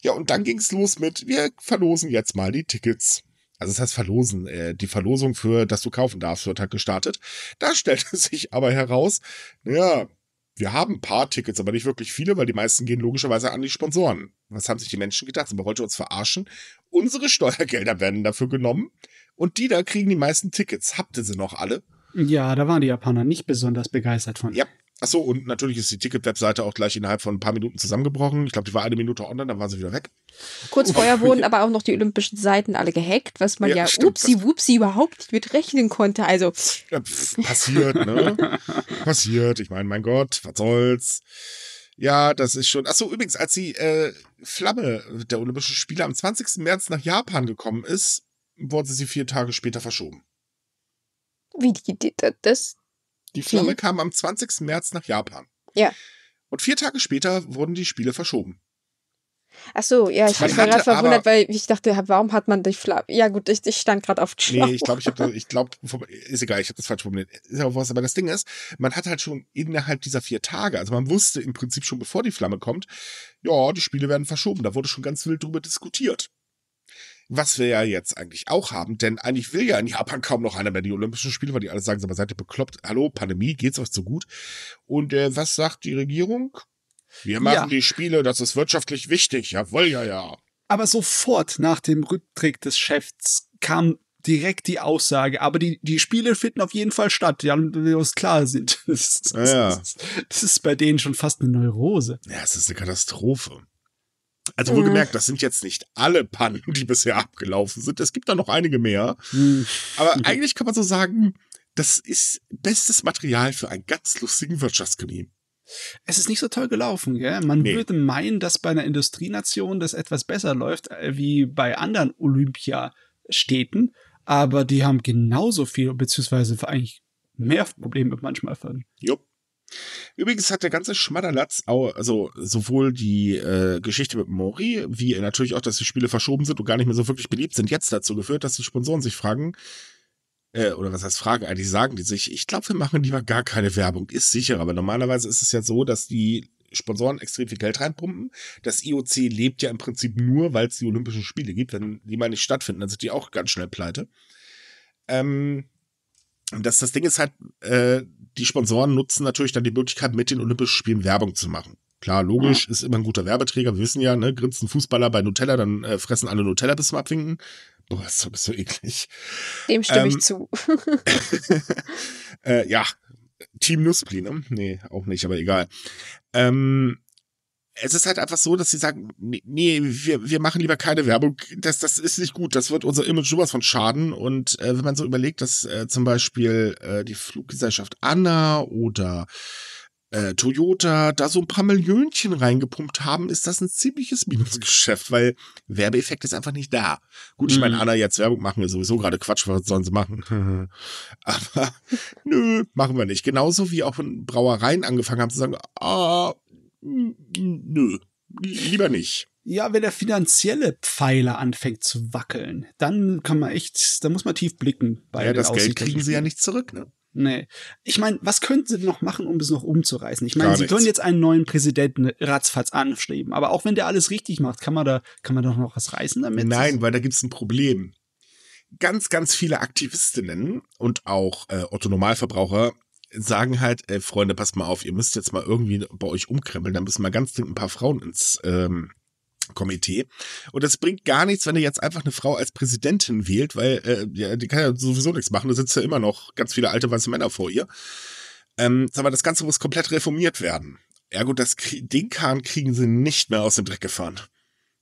S2: Ja, und dann ging's los mit, wir verlosen jetzt mal die Tickets. Also das heißt verlosen, äh, die Verlosung für, dass du kaufen darfst, wird halt gestartet. Da stellte sich aber heraus, ja, wir haben ein paar Tickets, aber nicht wirklich viele, weil die meisten gehen logischerweise an die Sponsoren. Was haben sich die Menschen gedacht? Sie wollte uns verarschen. Unsere Steuergelder werden dafür genommen und die da kriegen die meisten Tickets. Habt ihr sie noch alle? Ja, da waren die Japaner nicht besonders begeistert von. Ja, Achso, und natürlich ist die Ticket-Webseite auch gleich innerhalb von ein paar Minuten zusammengebrochen. Ich glaube, die war eine Minute online, dann war sie wieder weg. Kurz vorher wurden
S1: aber auch noch die olympischen Seiten alle gehackt, was man ja, ja upsi wupsi überhaupt nicht mit konnte. Also. Ja, pff,
S2: passiert, ne? passiert. Ich meine, mein Gott, was soll's? Ja, das ist schon. Achso, übrigens, als die äh, Flamme der Olympischen Spiele am 20. März nach Japan gekommen ist, wurde sie vier Tage später verschoben.
S1: Wie die, das,
S2: die Flamme mhm. kam am 20. März nach Japan. Ja. Und vier Tage später wurden die Spiele verschoben.
S1: Ach so, ja, ich mich gerade verwundert, weil ich dachte, warum hat man die Flamme? Ja gut, ich, ich stand gerade
S2: auf Schlauch. Nee, ich glaube, ich habe ich glaube, ist egal, ich habe das falsch formuliert. Ist auch was, aber das Ding ist, man hat halt schon innerhalb dieser vier Tage, also man wusste im Prinzip schon, bevor die Flamme kommt, ja, die Spiele werden verschoben. Da wurde schon ganz wild drüber diskutiert was wir ja jetzt eigentlich auch haben, denn eigentlich will ja in Japan kaum noch einer mehr die Olympischen Spiele, weil die alle sagen, aber seid ihr bekloppt? Hallo, Pandemie, geht's euch so gut? Und äh, was sagt die Regierung? Wir machen ja. die Spiele, das ist wirtschaftlich wichtig. Jawohl, ja, ja. Aber
S3: sofort nach dem Rücktritt des Chefs kam direkt die Aussage, aber die, die Spiele finden auf jeden Fall statt, ja, wir uns klar sind. Das, das, ja. das, das, ist bei denen schon fast eine Neurose.
S2: Ja, es ist eine Katastrophe. Also mhm. wohlgemerkt, das sind jetzt nicht alle Pannen, die bisher abgelaufen sind. Es gibt da noch einige mehr. Mhm. Aber mhm. eigentlich kann man so sagen, das ist bestes Material für einen ganz lustigen Wirtschaftskrimi. Es
S3: ist nicht so toll gelaufen, gell? Man nee. würde meinen, dass bei einer Industrienation das etwas besser läuft äh, wie bei anderen Olympiastädten, aber die haben genauso viel, beziehungsweise eigentlich mehr Probleme manchmal von.
S2: Jupp. Übrigens hat der ganze Schmatterlatz, auch, also sowohl die äh, Geschichte mit Mori, wie natürlich auch, dass die Spiele verschoben sind und gar nicht mehr so wirklich beliebt sind, jetzt dazu geführt, dass die Sponsoren sich fragen, äh, oder was heißt fragen, eigentlich sagen die sich, ich glaube, wir machen lieber gar keine Werbung, ist sicher, aber normalerweise ist es ja so, dass die Sponsoren extrem viel Geld reinpumpen. Das IOC lebt ja im Prinzip nur, weil es die Olympischen Spiele gibt. Wenn die mal nicht stattfinden, dann sind die auch ganz schnell pleite. Ähm, das, das Ding ist halt, äh, die Sponsoren nutzen natürlich dann die Möglichkeit, mit den Olympischen Spielen Werbung zu machen. Klar, logisch, ist immer ein guter Werbeträger. Wir wissen ja, ne, grinsen Fußballer bei Nutella, dann äh, fressen alle Nutella bis zum Abwinken. Boah, ist so, bist so eklig.
S1: Dem stimme ähm, ich zu.
S2: äh, ja, Team Nussbli, ne? Nee, auch nicht, aber egal. Ähm, es ist halt einfach so, dass sie sagen, nee, nee wir, wir machen lieber keine Werbung. Das, das ist nicht gut. Das wird unser Image sowas von schaden. Und äh, wenn man so überlegt, dass äh, zum Beispiel äh, die Fluggesellschaft Anna oder äh, Toyota da so ein paar Millionchen reingepumpt haben, ist das ein ziemliches Minusgeschäft, weil Werbeeffekt ist einfach nicht da. Gut, ich meine, mhm. Anna, jetzt Werbung machen wir sowieso gerade Quatsch, was sollen sie machen? Aber nö, machen wir nicht. Genauso wie auch von Brauereien angefangen haben zu sagen, ah,
S3: Nö, lieber nicht. Ja, wenn der finanzielle Pfeiler anfängt zu wackeln, dann kann man echt, da muss man tief blicken. Bei ja, das Geld kriegen sie ja nicht zurück, ne? Nee. Ich meine, was könnten sie denn noch machen, um es noch umzureißen? Ich meine, sie nichts. können jetzt einen neuen Präsidenten ratzfatz anstreben, aber auch wenn der alles richtig macht, kann man da, kann man doch noch was reißen
S2: damit? Nein, weil da gibt's ein Problem. Ganz, ganz viele Aktivistinnen und auch äh, Otto Normalverbraucher sagen halt, ey, Freunde, passt mal auf, ihr müsst jetzt mal irgendwie bei euch umkrempeln, da müssen mal ganz dringend ein paar Frauen ins ähm, Komitee. Und das bringt gar nichts, wenn ihr jetzt einfach eine Frau als Präsidentin wählt, weil äh, ja, die kann ja sowieso nichts machen, da sitzen ja immer noch ganz viele alte weiße Männer vor ihr. Ähm, sag mal, das Ganze muss komplett reformiert werden. Ja gut, das, den Kahn kriegen sie nicht mehr aus dem Dreck gefahren.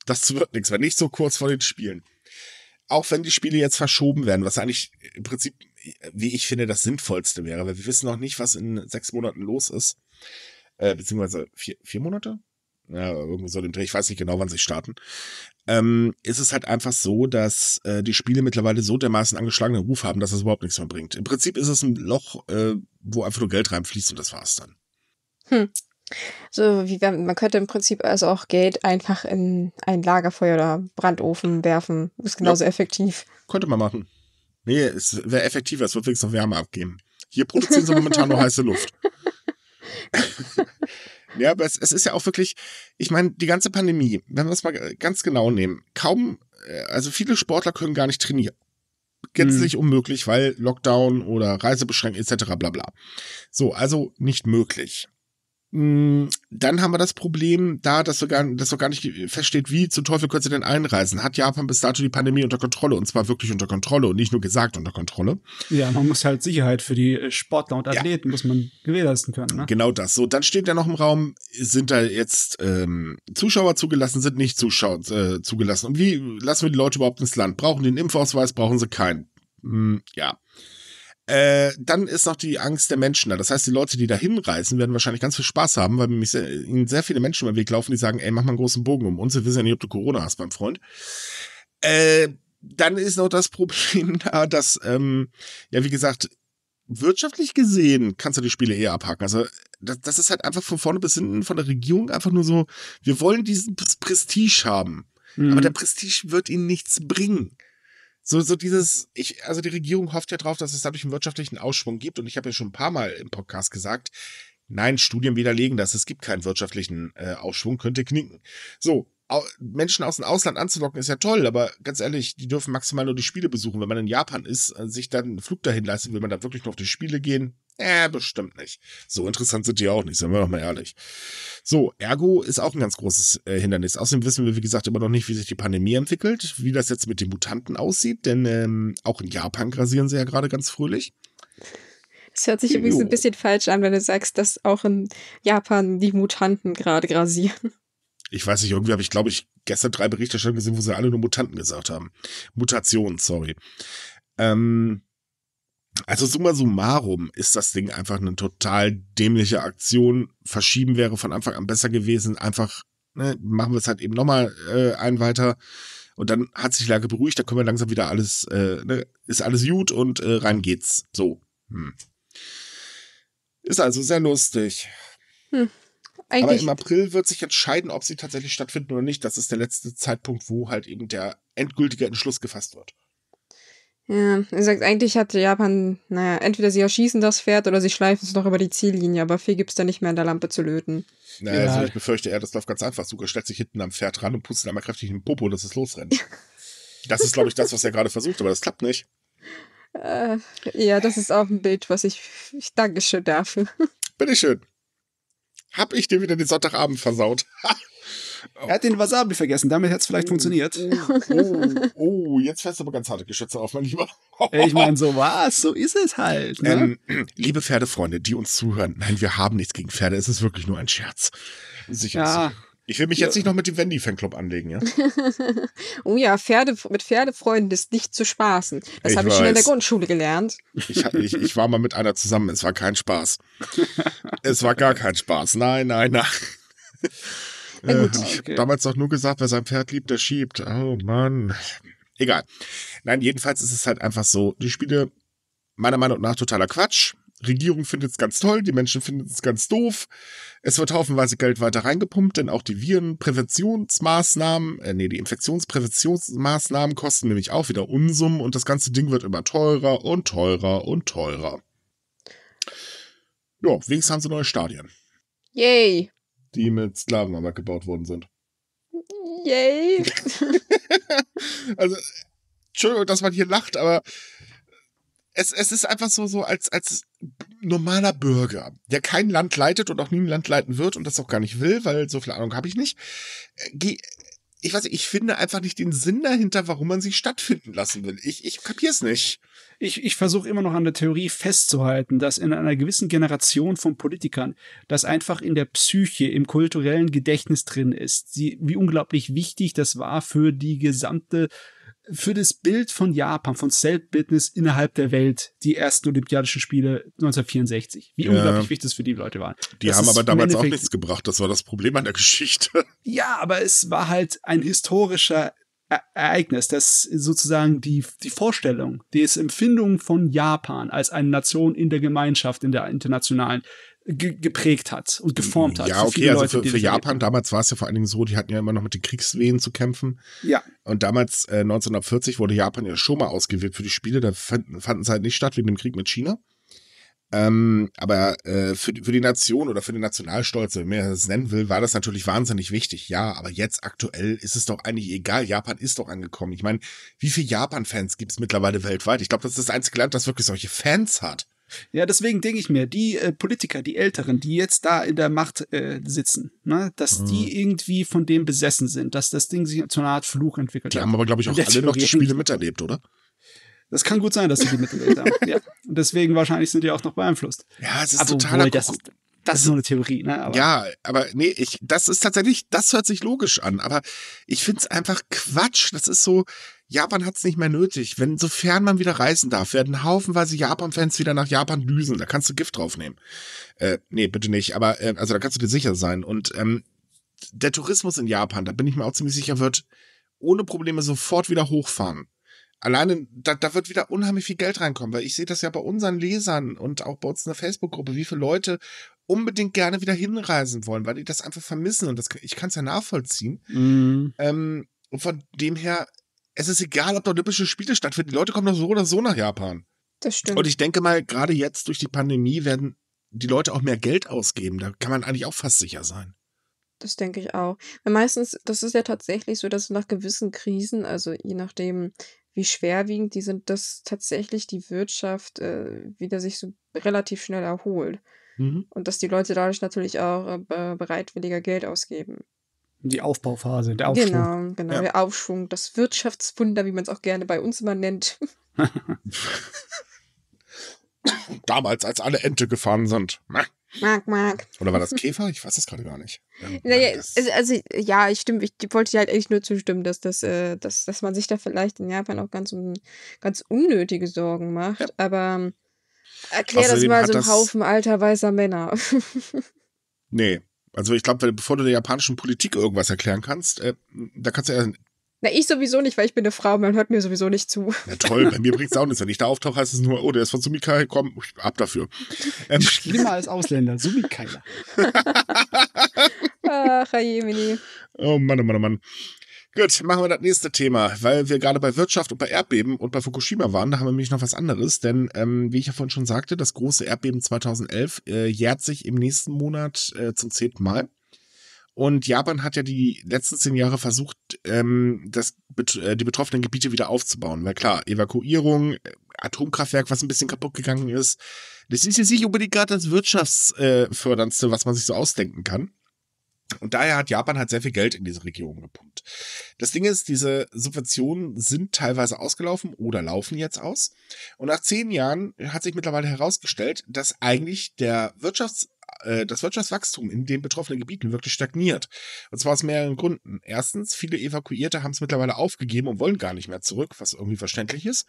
S2: Das wird nichts, wenn nicht so kurz vor den Spielen auch wenn die Spiele jetzt verschoben werden, was eigentlich im Prinzip wie ich finde, das Sinnvollste wäre, weil wir wissen noch nicht, was in sechs Monaten los ist. Äh, beziehungsweise vier, vier Monate? Ja, irgendwie so den Dreh, ich weiß nicht genau, wann sie starten. Ähm, ist es halt einfach so, dass äh, die Spiele mittlerweile so dermaßen angeschlagenen Ruf haben, dass das überhaupt nichts mehr bringt. Im Prinzip ist es ein Loch, äh, wo einfach nur Geld reinfließt und das war's dann.
S3: Hm.
S1: So, wie man könnte im Prinzip also auch Geld einfach in ein Lagerfeuer oder Brandofen werfen. Ist genauso ja.
S2: effektiv. Könnte man machen. Nee, es wäre effektiver, es wird wenigstens noch Wärme abgeben. Hier produzieren sie momentan nur heiße Luft. ja, aber es, es, ist ja auch wirklich, ich meine, die ganze Pandemie, wenn wir es mal ganz genau nehmen, kaum, äh, also viele Sportler können gar nicht trainieren. Gänzlich mhm. hm. unmöglich, weil Lockdown oder Reisebeschränkung etc. bla bla. So, also nicht möglich. Mm, dann haben wir das Problem da, dass so gar, dass so gar nicht feststeht, wie zum Teufel können sie denn einreisen? Hat Japan bis dato die Pandemie unter Kontrolle und zwar wirklich unter Kontrolle und nicht nur gesagt unter Kontrolle. Ja, man muss halt
S3: Sicherheit für die äh, Sportler und Athleten ja. muss man gewährleisten können. Ne?
S2: Genau das. So, dann steht ja noch im Raum, sind da jetzt ähm, Zuschauer zugelassen, sind nicht Zuschauer äh, zugelassen. Und wie lassen wir die Leute überhaupt ins Land? Brauchen die einen Impfausweis, brauchen sie keinen? Hm, ja. Äh, dann ist noch die Angst der Menschen da. Das heißt, die Leute, die da hinreisen, werden wahrscheinlich ganz viel Spaß haben, weil mich sehr, sehr viele Menschen über den Weg laufen, die sagen, ey, mach mal einen großen Bogen um uns, wir wissen ja nicht, ob du Corona hast, mein Freund. Äh, dann ist noch das Problem da, dass, ähm, ja, wie gesagt, wirtschaftlich gesehen kannst du die Spiele eher abhaken. Also das, das ist halt einfach von vorne bis hinten von der Regierung einfach nur so, wir wollen diesen Prestige haben. Mhm. Aber der Prestige wird ihnen nichts bringen so, so dieses, ich, also die Regierung hofft ja drauf, dass es dadurch einen wirtschaftlichen Ausschwung gibt. Und ich habe ja schon ein paar Mal im Podcast gesagt, nein, Studien widerlegen das, es gibt keinen wirtschaftlichen äh, Ausschwung, könnte knicken. So, Menschen aus dem Ausland anzulocken, ist ja toll, aber ganz ehrlich, die dürfen maximal nur die Spiele besuchen. Wenn man in Japan ist, äh, sich dann einen Flug dahin leisten, will man da wirklich nur auf die Spiele gehen? Äh, bestimmt nicht. So interessant sind die auch nicht, sind wir doch mal ehrlich. So, Ergo ist auch ein ganz großes äh, Hindernis. Außerdem wissen wir, wie gesagt, immer noch nicht, wie sich die Pandemie entwickelt, wie das jetzt mit den Mutanten aussieht, denn ähm, auch in Japan grasieren sie ja gerade ganz fröhlich.
S1: Es hört sich übrigens ein bisschen falsch an, wenn du sagst, dass auch in Japan die Mutanten gerade grasieren
S2: ich weiß nicht, irgendwie habe ich, glaube ich, gestern drei Berichte schon gesehen, wo sie alle nur Mutanten gesagt haben. Mutationen, sorry. Ähm, also summa summarum ist das Ding einfach eine total dämliche Aktion. Verschieben wäre von Anfang an besser gewesen. Einfach ne, machen wir es halt eben nochmal äh, ein weiter. Und dann hat sich Lage beruhigt, da können wir langsam wieder alles, äh, ne, ist alles gut und äh, rein geht's. So. Hm. Ist also sehr lustig. Hm eigentlich. Aber im April wird sich entscheiden, ob sie tatsächlich stattfinden oder nicht. Das ist der letzte Zeitpunkt, wo halt eben der endgültige Entschluss gefasst wird.
S1: Ja, er sagt, eigentlich hatte Japan, naja, entweder sie erschießen das Pferd oder sie schleifen es noch über die Ziellinie, aber viel gibt es da nicht mehr in der Lampe zu löten. Naja, ja. also ich
S2: befürchte eher, das läuft ganz einfach. Suga stellt sich hinten am Pferd ran und putzt einmal kräftig den Popo, dass es losrennt. das ist, glaube ich, das, was er gerade versucht, aber das klappt nicht.
S1: Äh, ja, das ist auch ein Bild, was ich,
S3: ich Dankeschön dafür.
S2: Bitteschön habe ich dir wieder den Sonntagabend versaut. Er hat den Wasabi vergessen, damit hätte es vielleicht mm, mm, oh, funktioniert. Oh, oh, jetzt fährst du aber ganz harte Geschütze auf, mein Lieber. ich meine, so war's, so ist es halt. Ne? Ähm, liebe Pferdefreunde, die uns zuhören, nein, wir haben nichts gegen Pferde, es ist wirklich nur ein Scherz. Sicher. Ja. Sicher. Ich will mich ja. jetzt nicht noch mit dem Wendy-Fanclub anlegen, ja?
S1: oh ja, Pferde, mit Pferdefreunden ist nicht zu spaßen. Das habe ich schon in der Grundschule gelernt.
S2: Ich, ich, ich, war mal mit einer zusammen, es war kein Spaß. es war gar kein Spaß. Nein, nein, nein.
S3: Ja, gut. Äh, ich okay. damals
S2: doch nur gesagt, wer sein Pferd liebt, der schiebt. Oh Mann. Egal. Nein, jedenfalls ist es halt einfach so, die Spiele meiner Meinung nach totaler Quatsch. Regierung findet es ganz toll, die Menschen finden es ganz doof. Es wird haufenweise Geld weiter reingepumpt, denn auch die Virenpräventionsmaßnahmen, äh, nee, die Infektionspräventionsmaßnahmen kosten nämlich auch wieder Unsummen und das ganze Ding wird immer teurer und teurer und teurer. Ja, wenigstens haben sie neue Stadien. Yay! Die mit Sklavenarbeit gebaut worden sind. Yay! also, Entschuldigung, dass man hier lacht, aber es, es ist einfach so, so als, als normaler Bürger, der kein Land leitet und auch nie ein Land leiten wird und das auch gar nicht will, weil so viel Ahnung habe ich nicht, äh, ich weiß nicht, ich finde einfach nicht den Sinn dahinter, warum man sie stattfinden lassen will. Ich, ich kapier's nicht. Ich, ich versuche immer noch an der Theorie
S3: festzuhalten, dass in einer gewissen Generation von Politikern das einfach in der Psyche, im kulturellen Gedächtnis drin ist, sie, wie unglaublich wichtig das war für die gesamte für das Bild von Japan, von self Selbstbildnis innerhalb der Welt, die ersten Olympiadischen Spiele 1964. Wie ja. unglaublich wichtig das für die Leute war. Die das haben aber damals auch nichts
S2: gebracht. Das war das Problem an der Geschichte.
S3: Ja, aber es war halt ein historischer e-, Ereignis, das sozusagen die, die Vorstellung, die Empfindung von Japan als eine Nation in der Gemeinschaft, in der internationalen, geprägt hat und geformt hat. Ja, okay, so also Leute, für, für Japan leben.
S2: damals war es ja vor allen Dingen so, die hatten ja immer noch mit den Kriegswehen zu kämpfen. Ja. Und damals, äh, 1940, wurde Japan ja schon mal ausgewählt für die Spiele. Da fanden, fanden sie halt nicht statt wegen dem Krieg mit China. Ähm, aber äh, für, für die Nation oder für den Nationalstolz, wenn man das nennen will, war das natürlich wahnsinnig wichtig. Ja, aber jetzt aktuell ist es doch eigentlich egal. Japan ist doch angekommen. Ich meine, wie viele Japan-Fans gibt es mittlerweile weltweit? Ich glaube, das ist das einzige Land, das wirklich solche Fans hat. Ja,
S3: deswegen denke ich mir, die
S2: äh, Politiker, die Älteren, die jetzt da in der Macht äh, sitzen,
S3: ne, dass mhm. die irgendwie von dem besessen sind, dass das Ding sich zu einer Art Fluch entwickelt die hat. Die haben aber, glaube ich, auch alle Theorie noch die Spiele miterlebt, oder? Das kann gut sein, dass sie
S2: die miterlebt haben.
S3: Ja. Und deswegen
S2: wahrscheinlich sind die auch noch beeinflusst. Ja, es ist Obwohl, totaler das, das ist nur eine Theorie, ne? Aber ja, aber nee, ich, das ist tatsächlich, das hört sich logisch an, aber ich find's einfach Quatsch. Das ist so, Japan hat's nicht mehr nötig. Wenn, sofern man wieder reisen darf, werden haufenweise Japan-Fans wieder nach Japan düsen. Da kannst du Gift draufnehmen. Äh, nee, bitte nicht, aber äh, also da kannst du dir sicher sein. Und ähm, der Tourismus in Japan, da bin ich mir auch ziemlich sicher, wird ohne Probleme sofort wieder hochfahren alleine, da, da wird wieder unheimlich viel Geld reinkommen, weil ich sehe das ja bei unseren Lesern und auch bei uns in der Facebook-Gruppe, wie viele Leute unbedingt gerne wieder hinreisen wollen, weil die das einfach vermissen und das, ich kann es ja nachvollziehen. Mhm. Ähm, und von dem her, es ist egal, ob da Olympische Spiele stattfinden, die Leute kommen doch so oder so nach Japan. Das stimmt. Und ich denke mal, gerade jetzt durch die Pandemie werden die Leute auch mehr Geld ausgeben. Da kann man eigentlich auch fast sicher sein.
S1: Das denke ich auch. Weil meistens, das ist ja tatsächlich so, dass nach gewissen Krisen, also je nachdem, wie schwerwiegend die sind, dass tatsächlich die Wirtschaft äh, wieder sich so relativ schnell erholt. Mhm. Und dass die Leute dadurch natürlich auch äh, bereitwilliger Geld ausgeben.
S3: Die Aufbauphase, der Aufschwung. Genau, genau, ja. der
S1: Aufschwung, das Wirtschaftswunder, wie man es auch gerne bei uns immer nennt.
S2: Damals, als alle Ente gefahren sind. Mark, Mark. Oder war das Käfer? Ich weiß das gerade gar nicht.
S1: Ja, naja, also, also, ja, ich stimme, ich wollte dir halt eigentlich nur zustimmen, dass, das, äh, dass, dass man sich da vielleicht in Japan auch ganz, ganz unnötige Sorgen macht. Ja. Aber ähm, Erklär Außerdem das mal so einem Haufen alter weißer Männer.
S2: nee. Also ich glaube, bevor du der japanischen Politik irgendwas erklären kannst, äh, da kannst du ja
S1: na, ich sowieso nicht, weil ich bin eine Frau, man hört mir sowieso nicht zu. Na toll,
S2: bei mir bringt es auch nichts. Wenn ich da auftauche, heißt es nur, oh, der ist von Sumikai, komm, ab dafür. Ähm. Schlimmer als Ausländer, Sumikai. Ach,
S1: Jemini.
S2: Oh Mann, oh Mann, oh Mann. Gut, machen wir das nächste Thema, weil wir gerade bei Wirtschaft und bei Erdbeben und bei Fukushima waren, da haben wir nämlich noch was anderes, denn ähm, wie ich ja vorhin schon sagte, das große Erdbeben 2011 äh, jährt sich im nächsten Monat äh, zum zehnten Mal. Und Japan hat ja die letzten zehn Jahre versucht, ähm, das, äh, die betroffenen Gebiete wieder aufzubauen. Weil klar, Evakuierung, äh, Atomkraftwerk, was ein bisschen kaputt gegangen ist, das ist jetzt nicht unbedingt gerade das Wirtschaftsförderndste, äh, was man sich so ausdenken kann. Und daher hat Japan halt sehr viel Geld in diese Region gepumpt. Das Ding ist, diese Subventionen sind teilweise ausgelaufen oder laufen jetzt aus. Und nach zehn Jahren hat sich mittlerweile herausgestellt, dass eigentlich der Wirtschafts- äh, das Wirtschaftswachstum in den betroffenen Gebieten wirklich stagniert. Und zwar aus mehreren Gründen. Erstens, viele Evakuierte haben es mittlerweile aufgegeben und wollen gar nicht mehr zurück, was irgendwie verständlich ist.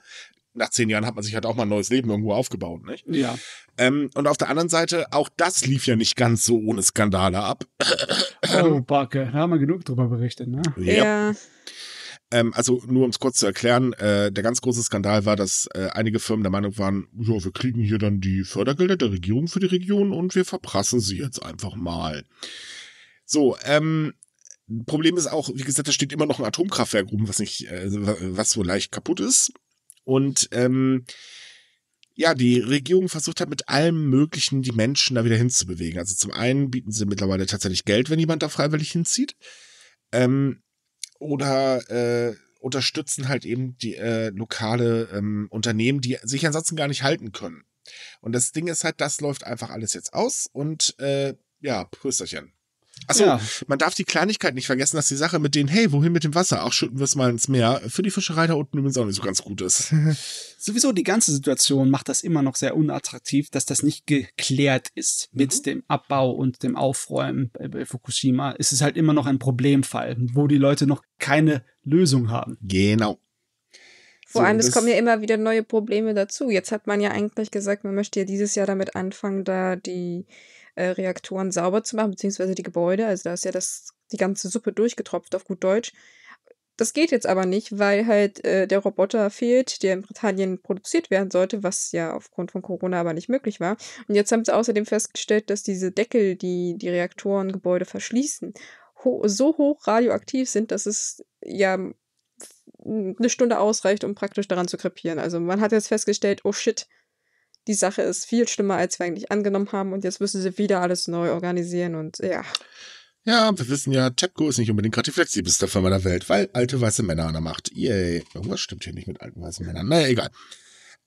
S2: Nach zehn Jahren hat man sich halt auch mal ein neues Leben irgendwo aufgebaut, nicht? Ja. Ähm, und auf der anderen Seite, auch das lief ja nicht ganz so ohne Skandale ab.
S3: oh, Backe, da haben wir genug drüber berichtet, ne? Ja.
S2: ja. Ähm, also nur um es kurz zu erklären, äh, der ganz große Skandal war, dass äh, einige Firmen der Meinung waren, ja, wir kriegen hier dann die Fördergelder der Regierung für die Region und wir verprassen sie jetzt einfach mal. So, ähm, Problem ist auch, wie gesagt, da steht immer noch ein Atomkraftwerk rum, was nicht, äh, was so leicht kaputt ist. Und ähm, ja, die Regierung versucht hat mit allem Möglichen die Menschen da wieder hinzubewegen. Also zum einen bieten sie mittlerweile tatsächlich Geld, wenn jemand da freiwillig hinzieht. Ähm, oder äh, unterstützen halt eben die äh, lokale ähm, Unternehmen, die sich ansonsten gar nicht halten können. Und das Ding ist halt, das läuft einfach alles jetzt aus und äh, ja, Prösterchen. Achso, ja. man darf die Kleinigkeit nicht vergessen, dass die Sache mit den, hey, wohin mit dem Wasser? Auch schütten wir es mal ins Meer. Für die Fischerei da unten übrigens auch nicht so ganz gut ist. Sowieso die ganze Situation macht das immer noch sehr
S3: unattraktiv, dass das nicht geklärt ist mit mhm. dem Abbau und dem Aufräumen bei Fukushima. Es ist halt immer noch ein Problemfall, wo die Leute noch keine Lösung haben. Genau. Vor allem, es kommen
S1: ja immer wieder neue Probleme dazu. Jetzt hat man ja eigentlich gesagt, man möchte ja dieses Jahr damit anfangen, da die äh, Reaktoren sauber zu machen, beziehungsweise die Gebäude. Also da ist ja das, die ganze Suppe durchgetropft auf gut Deutsch. Das geht jetzt aber nicht, weil halt äh, der Roboter fehlt, der in Britannien produziert werden sollte, was ja aufgrund von Corona aber nicht möglich war. Und jetzt haben sie außerdem festgestellt, dass diese Deckel, die die Reaktorengebäude verschließen, ho so hoch radioaktiv sind, dass es ja eine Stunde ausreicht, um praktisch daran zu krepieren. Also man hat jetzt festgestellt, oh shit, die Sache ist viel schlimmer, als wir eigentlich angenommen haben und jetzt müssen sie wieder alles neu organisieren und ja.
S2: Ja, wir wissen ja, TEPCO ist nicht unbedingt gerade die flexibelste Firma der Welt, weil alte weiße Männer an der Macht. Yay. Irgendwas stimmt hier nicht mit alten weißen Männern. Naja, egal.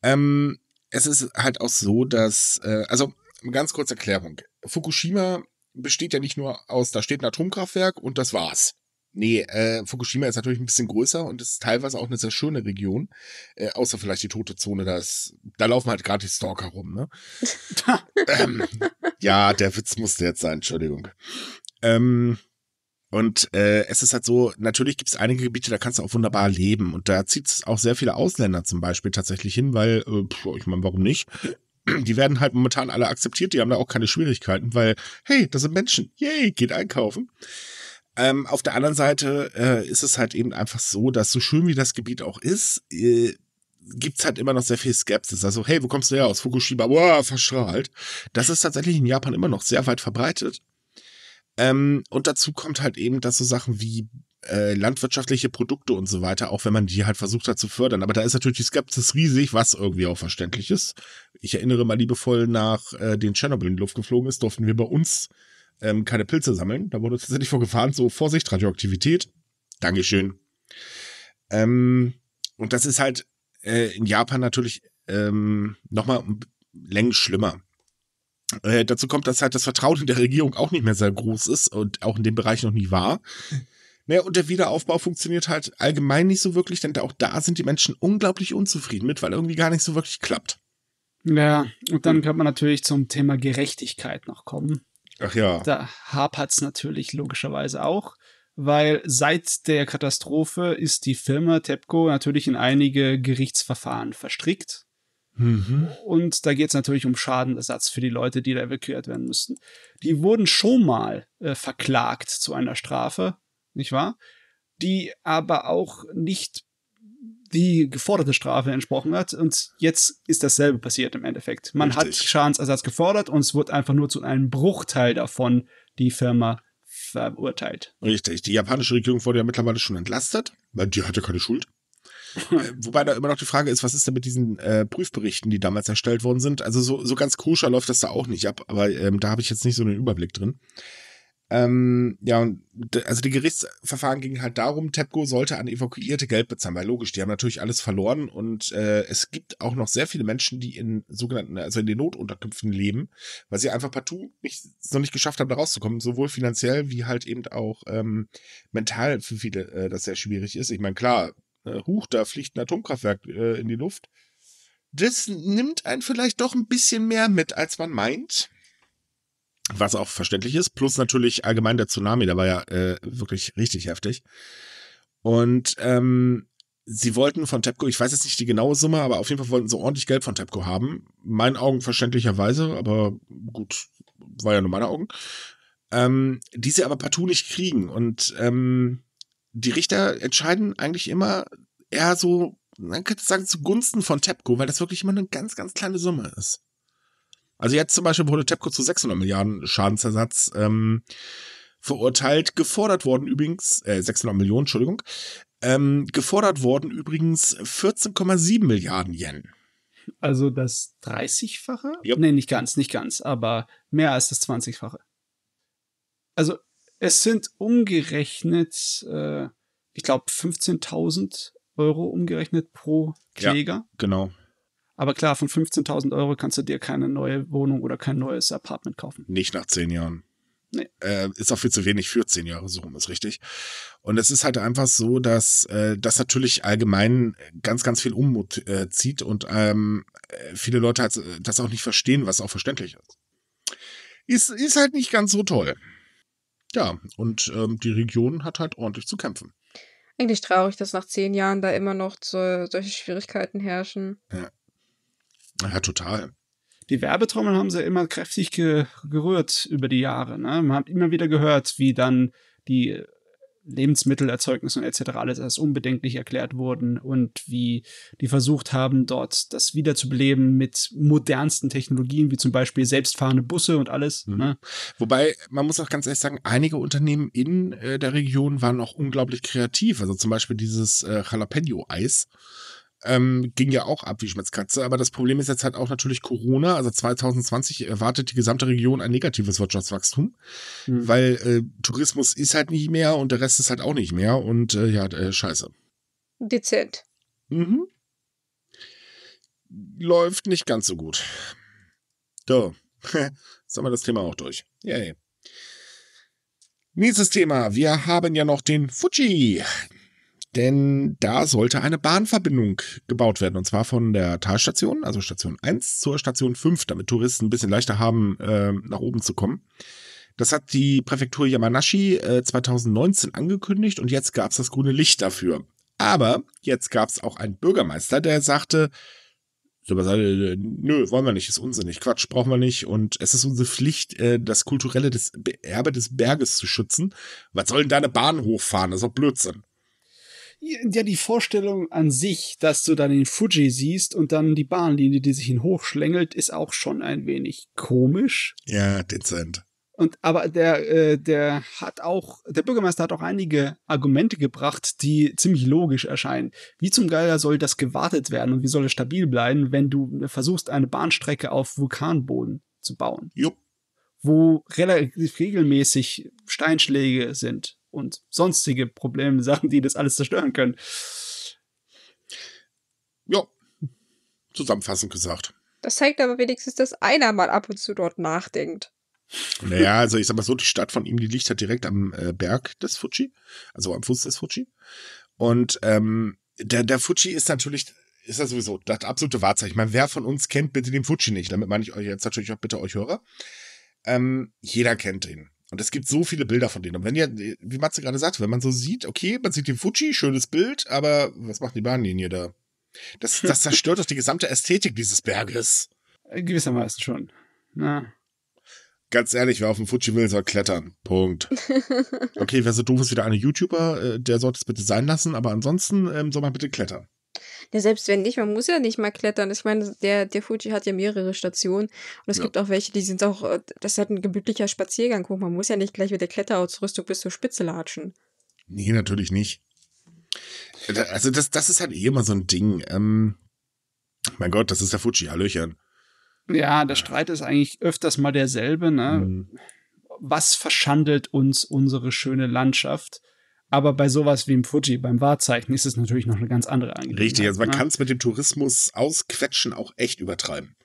S2: Ähm, es ist halt auch so, dass, äh, also ganz kurze Erklärung. Fukushima besteht ja nicht nur aus, da steht ein Atomkraftwerk und das war's. Nee, äh, Fukushima ist natürlich ein bisschen größer und ist teilweise auch eine sehr schöne Region. Äh, außer vielleicht die Tote Zone, da, ist, da laufen halt gerade die Stalker rum, ne? ähm, ja, der Witz musste jetzt sein, Entschuldigung. Ähm, und äh, es ist halt so, natürlich gibt es einige Gebiete, da kannst du auch wunderbar leben. Und da zieht es auch sehr viele Ausländer zum Beispiel tatsächlich hin, weil, äh, pf, ich meine, warum nicht? die werden halt momentan alle akzeptiert, die haben da auch keine Schwierigkeiten, weil, hey, das sind Menschen, yay, geht einkaufen. Ähm, auf der anderen Seite äh, ist es halt eben einfach so, dass so schön wie das Gebiet auch ist, äh, gibt's halt immer noch sehr viel Skepsis. Also, hey, wo kommst du her aus Fukushima? Wow, verstrahlt. Das ist tatsächlich in Japan immer noch sehr weit verbreitet. Ähm, und dazu kommt halt eben, dass so Sachen wie äh, landwirtschaftliche Produkte und so weiter, auch wenn man die halt versucht hat zu fördern. Aber da ist natürlich die Skepsis riesig, was irgendwie auch verständlich ist. Ich erinnere mal liebevoll nach äh, den Tschernobyl in die Luft geflogen ist, durften wir bei uns ähm, keine Pilze sammeln. Da wurde tatsächlich vorgefahren, so Vorsicht, Radioaktivität. Dankeschön. Ähm, und das ist halt äh, in Japan natürlich ähm, nochmal längst schlimmer. Äh, dazu kommt, dass halt das Vertrauen in der Regierung auch nicht mehr sehr groß ist und auch in dem Bereich noch nie war. Naja, und der Wiederaufbau funktioniert halt allgemein nicht so wirklich, denn auch da sind die Menschen unglaublich unzufrieden mit, weil irgendwie gar nicht so wirklich klappt. Ja, und
S3: dann könnte man natürlich zum Thema Gerechtigkeit noch kommen.
S2: Ach ja. Da
S3: es natürlich logischerweise auch, weil seit der Katastrophe ist die Firma TEPCO natürlich in einige Gerichtsverfahren verstrickt. Mhm. Und da geht es natürlich um Schadenersatz für die Leute, die da evakuiert werden müssten. Die wurden schon mal äh, verklagt zu einer Strafe, nicht wahr? Die aber auch nicht die geforderte Strafe entsprochen hat. Und jetzt ist dasselbe passiert im Endeffekt. Man Richtig. hat Schadensersatz gefordert und es wurde einfach nur zu einem Bruchteil davon die Firma
S2: verurteilt. Richtig. Die japanische Regierung wurde ja mittlerweile schon entlastet, weil die hatte keine Schuld. Äh, wobei da immer noch die Frage ist, was ist denn mit diesen äh, Prüfberichten, die damals erstellt worden sind? Also so, so ganz koscher läuft das da auch nicht ab, aber ähm, da habe ich jetzt nicht so einen Überblick drin. Ähm, ja, und also die Gerichtsverfahren gingen halt darum, TEPCO sollte an Evakuierte Geld bezahlen, weil logisch, die haben natürlich alles verloren und äh, es gibt auch noch sehr viele Menschen, die in sogenannten, also in den Notunterkünften leben, weil sie einfach partout nicht, noch nicht geschafft haben, da rauszukommen, sowohl finanziell wie halt eben auch ähm, mental für viele äh, das sehr schwierig ist. Ich meine, klar, äh, huch, da fliegt ein Atomkraftwerk äh, in die Luft. Das nimmt einen vielleicht doch ein bisschen mehr mit, als man meint was auch verständlich ist, plus natürlich allgemein der Tsunami, der war ja äh, wirklich richtig heftig. Und ähm, sie wollten von TEPCO, ich weiß jetzt nicht die genaue Summe, aber auf jeden Fall wollten sie ordentlich Geld von TEPCO haben. Meinen Augen verständlicherweise, aber gut, war ja nur meine Augen. Ähm, die sie aber partout nicht kriegen. Und ähm, die Richter entscheiden eigentlich immer eher so, man könnte sagen, zugunsten von TEPCO, weil das wirklich immer eine ganz, ganz kleine Summe ist. Also jetzt zum Beispiel wurde Tepco zu 600 Milliarden Schadensersatz ähm, verurteilt, gefordert worden übrigens, äh, 600 Millionen, Entschuldigung, ähm, gefordert worden übrigens 14,7 Milliarden Yen. Also das 30-fache?
S3: Yep. Nee, nicht ganz, nicht ganz, aber mehr als das 20-fache. Also es sind umgerechnet, äh, ich glaube, 15.000 Euro umgerechnet pro
S2: Kläger. Ja, genau.
S3: Aber klar, von 15.000 Euro kannst du dir keine
S2: neue Wohnung oder kein neues Apartment kaufen. Nicht nach zehn Jahren. Nee. Äh, ist auch viel zu wenig für zehn Jahre, so rum ist richtig. Und es ist halt einfach so, dass äh, das natürlich allgemein ganz, ganz viel Unmut äh, zieht und ähm, äh, viele Leute halt das auch nicht verstehen, was auch verständlich ist. Ist, ist halt nicht ganz so toll. Ja, und ähm, die Region hat halt ordentlich zu kämpfen.
S1: Eigentlich traurig, dass nach zehn Jahren da immer noch so, solche Schwierigkeiten herrschen.
S2: Ja. Ja, total. Die
S3: Werbetrommel haben sie immer kräftig ge gerührt über die Jahre. Ne? Man hat immer wieder gehört, wie dann die Lebensmittelerzeugnisse und etc. alles als unbedenklich erklärt wurden und wie die versucht haben, dort das wiederzubeleben mit modernsten Technologien,
S2: wie zum Beispiel selbstfahrende Busse und alles. Mhm. Ne? Wobei, man muss auch ganz ehrlich sagen, einige Unternehmen in äh, der Region waren auch unglaublich kreativ. Also zum Beispiel dieses äh, Jalapeno-Eis ähm, ging ja auch ab wie Schmetzkatze. Aber das Problem ist jetzt halt auch natürlich Corona. Also 2020 erwartet die gesamte Region ein negatives Wirtschaftswachstum, mhm. weil äh, Tourismus ist halt nicht mehr und der Rest ist halt auch nicht mehr. Und äh, ja, äh, scheiße.
S1: Dezent.
S2: Mhm. Läuft nicht ganz so gut. So, jetzt haben wir das Thema auch durch. Yay. Nächstes Thema. Wir haben ja noch den Fuji denn da sollte eine Bahnverbindung gebaut werden und zwar von der Talstation, also Station 1 zur Station 5, damit Touristen ein bisschen leichter haben, äh, nach oben zu kommen. Das hat die Präfektur Yamanashi äh, 2019 angekündigt und jetzt gab es das grüne Licht dafür. Aber jetzt gab es auch einen Bürgermeister, der sagte, nö, wollen wir nicht, ist unsinnig, Quatsch, brauchen wir nicht und es ist unsere Pflicht, äh, das kulturelle des Erbe des Berges zu schützen. Was soll denn da eine Bahn hochfahren? Das ist doch Blödsinn
S3: ja, die Vorstellung an sich, dass du dann den Fuji siehst und dann die Bahnlinie, die sich ihn hochschlängelt, ist auch schon ein wenig
S2: komisch. Ja, dezent.
S3: Und aber der, äh, der hat auch, der Bürgermeister hat auch einige Argumente gebracht, die ziemlich logisch erscheinen. Wie zum Geier soll das gewartet werden und wie soll es stabil bleiben, wenn du versuchst, eine Bahnstrecke auf Vulkanboden zu bauen? Jupp. Wo relativ regelmäßig Steinschläge sind und sonstige Probleme, Sachen, die das alles zerstören können.
S2: Ja, zusammenfassend gesagt.
S1: Das zeigt aber wenigstens, dass einer mal ab und zu dort nachdenkt.
S2: Naja, also ich sag mal so, die Stadt von ihm, die liegt halt direkt am äh, Berg des Fuji, also am Fuß des Fuji. Und ähm, der, der Fuji ist natürlich, ist ja sowieso das absolute Wahrzeichen. Ich meine, wer von uns kennt bitte den Fuji nicht? Damit meine ich euch jetzt natürlich auch bitte euch Hörer. Ähm, jeder kennt ihn. Und es gibt so viele Bilder von denen. Und wenn ihr, wie Matze gerade sagt, wenn man so sieht, okay, man sieht den Fuji, schönes Bild, aber was macht die Bahnlinie da? Das, das zerstört doch die gesamte Ästhetik dieses Berges. Gewissermaßen schon. Na. Ganz ehrlich, wer auf dem Fuji will, soll klettern. Punkt. Okay, wer so doof ist wie der eine YouTuber, äh, der sollte es bitte sein lassen, aber ansonsten ähm, soll man bitte klettern.
S1: Ja, selbst wenn nicht, man muss ja nicht mal klettern. Ich meine, der, der Fuji hat ja mehrere Stationen und es ja. gibt auch welche, die sind auch, äh, das ist halt ein gemütlicher Spaziergang. Guck, man muss ja nicht gleich mit der Kletterausrüstung bis zur Spitze latschen.
S2: Nee, natürlich nicht. Äh, also das, das ist halt eh immer so ein Ding. Ähm, mein Gott, das ist der Fuji, Hallöchen.
S3: Ja, der Streit ist eigentlich öfters mal derselbe. Ne? Mhm. Was verschandelt uns unsere schöne Landschaft? Aber bei sowas wie im Fuji, beim Wahrzeichen, ist es natürlich noch eine ganz andere
S2: Angelegenheit. Richtig, also man ne? kann es mit dem Tourismus ausquetschen auch echt übertreiben.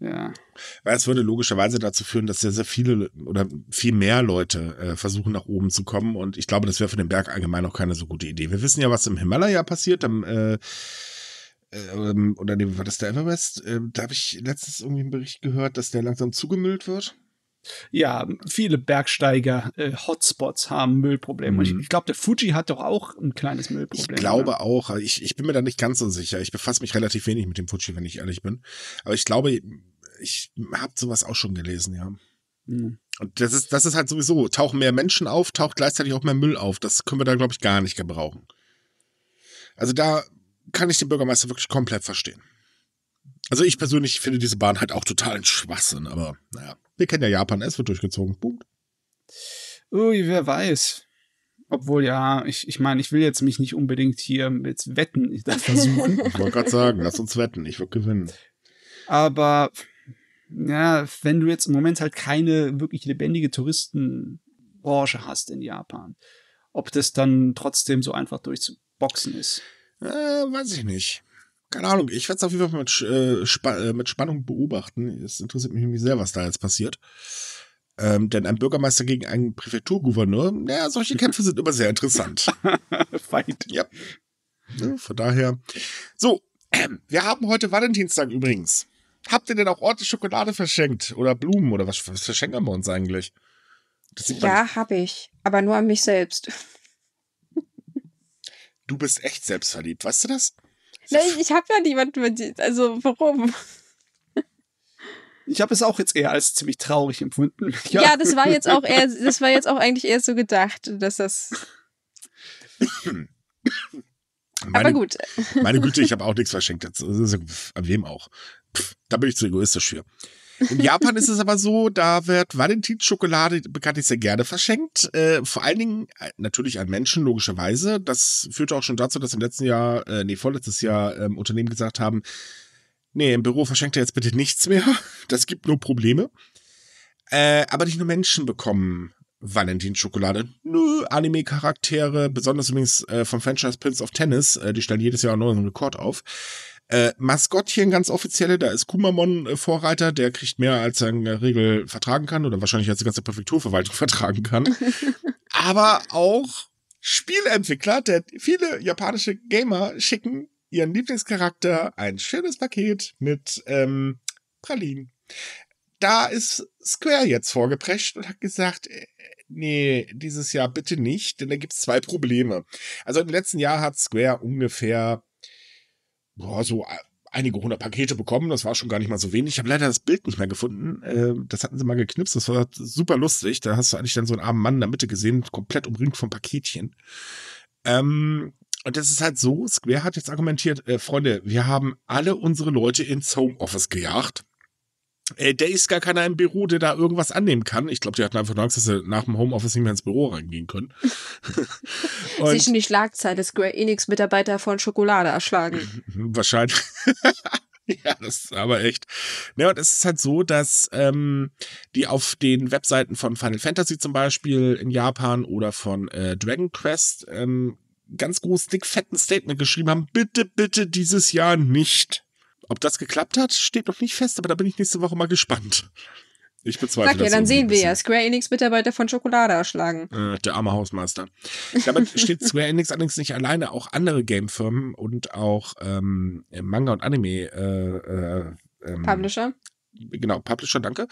S2: Ja. Weil es würde logischerweise dazu führen, dass sehr, sehr viele oder viel mehr Leute äh, versuchen, nach oben zu kommen. Und ich glaube, das wäre für den Berg allgemein auch keine so gute Idee. Wir wissen ja, was im Himalaya passiert, am äh, äh, oder nee, war das der Everest? Ähm, da habe ich letztens irgendwie einen Bericht gehört, dass der langsam zugemüllt wird ja, viele Bergsteiger äh, Hotspots haben Müllprobleme.
S3: Mhm. Und ich, mhm. glaube, der Fuji hat doch auch
S2: ein kleines Müllproblem. Ich glaube oder? auch. Also ich, ich bin mir da nicht ganz so sicher. Ich befasse mich relativ wenig mit dem Fuji, wenn ich ehrlich bin. Aber ich glaube, ich habe sowas auch schon gelesen, ja. Mhm. Und das ist, das ist halt sowieso, tauchen mehr Menschen auf, taucht gleichzeitig auch mehr Müll auf. Das können wir da, glaube ich, gar nicht gebrauchen. Also da kann ich den Bürgermeister wirklich komplett verstehen. Also ich persönlich finde diese Bahn halt auch total ein Schwachsinn, aber naja. Wir kennen ja Japan, es wird durchgezogen. Punkt.
S3: Ui, wer weiß. Obwohl, ja, ich, ich meine, ich will jetzt mich nicht unbedingt hier mit
S2: Wetten das versuchen. ich wollte gerade sagen, lass uns wetten, ich würde gewinnen.
S3: Aber, ja, wenn du jetzt im Moment halt keine wirklich lebendige Touristenbranche hast in Japan, ob das dann trotzdem so einfach durchzuboxen ist.
S2: Äh, weiß ich nicht keine Ahnung, ich werde es auf jeden Fall mit, äh, Sp äh, mit Spannung beobachten. Es interessiert mich nämlich sehr, was da jetzt passiert. Ähm, denn ein Bürgermeister gegen einen Präfekturgouverneur, naja, solche Kämpfe sind immer sehr interessant. Fight. Ja. ja. Von daher. So, äh, wir haben heute Valentinstag übrigens. Habt ihr denn auch Orte Schokolade verschenkt? Oder Blumen? Oder was, was verschenken wir uns eigentlich? ja,
S1: habe ich. Aber nur an mich selbst.
S2: Du bist echt selbstverliebt, weißt du
S1: das? Nee, ich habe ja niemanden verdient. Also warum?
S3: Ich habe es auch jetzt eher als ziemlich traurig empfunden. Ja. ja, das war jetzt auch eher, das war jetzt
S1: auch eigentlich eher so gedacht, dass das. Meine, aber gut. Meine Güte,
S2: ich habe auch nichts verschenkt. Jetzt. Wem auch. Pff, da bin ich zu egoistisch für. In Japan ist es aber so, da wird Valentinschokolade bekanntlich sehr gerne verschenkt. Äh, vor allen Dingen äh, natürlich an Menschen, logischerweise. Das führte auch schon dazu, dass im letzten Jahr, äh, nee, vorletztes Jahr ähm, Unternehmen gesagt haben, nee, im Büro verschenkt ihr jetzt bitte nichts mehr. Das gibt nur Probleme. Äh, aber nicht nur Menschen bekommen Valentinschokolade. Nö, Anime-Charaktere, besonders übrigens äh, vom Franchise Prince of Tennis, äh, die stellen jedes Jahr einen neuen Rekord auf. Äh, Maskottchen ganz offizielle, da ist Kumamon äh, Vorreiter, der kriegt mehr, als er in der Regel vertragen kann oder wahrscheinlich als die ganze Präfekturverwaltung vertragen kann. Aber auch Spielentwickler, der viele japanische Gamer schicken ihren Lieblingscharakter ein schönes Paket mit ähm, Pralinen. Da ist Square jetzt vorgeprescht und hat gesagt, äh, nee, dieses Jahr bitte nicht, denn da gibt's zwei Probleme. Also im letzten Jahr hat Square ungefähr boah, so äh, einige hundert Pakete bekommen. Das war schon gar nicht mal so wenig. Ich habe leider das Bild nicht mehr gefunden. Äh, das hatten sie mal geknipst. Das war super lustig. Da hast du eigentlich dann so einen armen Mann in der Mitte gesehen, komplett umringt von Paketchen. Ähm, und das ist halt so, Square hat jetzt argumentiert, äh, Freunde, wir haben alle unsere Leute ins Homeoffice gejagt äh, der ist gar keiner im Büro, der da irgendwas annehmen kann. Ich glaube, die hatten einfach nur Angst, dass sie nach dem Homeoffice nicht mehr ins Büro reingehen können. Sich in
S1: die Schlagzeile des Square Enix-Mitarbeiter eh von Schokolade erschlagen.
S2: Wahrscheinlich. Ja, das ist aber echt. Ja, und es ist halt so, dass ähm, die auf den Webseiten von Final Fantasy zum Beispiel in Japan oder von äh, Dragon Quest ähm, ganz groß dick fetten Statement geschrieben haben, bitte, bitte dieses Jahr nicht. Ob das geklappt hat, steht noch nicht fest, aber da bin ich nächste Woche mal gespannt. Ich bezweifle Sag ja, dann sehen
S1: wir ja. Square Enix Mitarbeiter von Schokolade
S2: erschlagen. Äh, der arme Hausmeister. Damit steht Square Enix allerdings nicht alleine. Auch andere Gamefirmen und auch ähm, Manga und Anime äh, äh, ähm, Publisher. Genau, Publisher, danke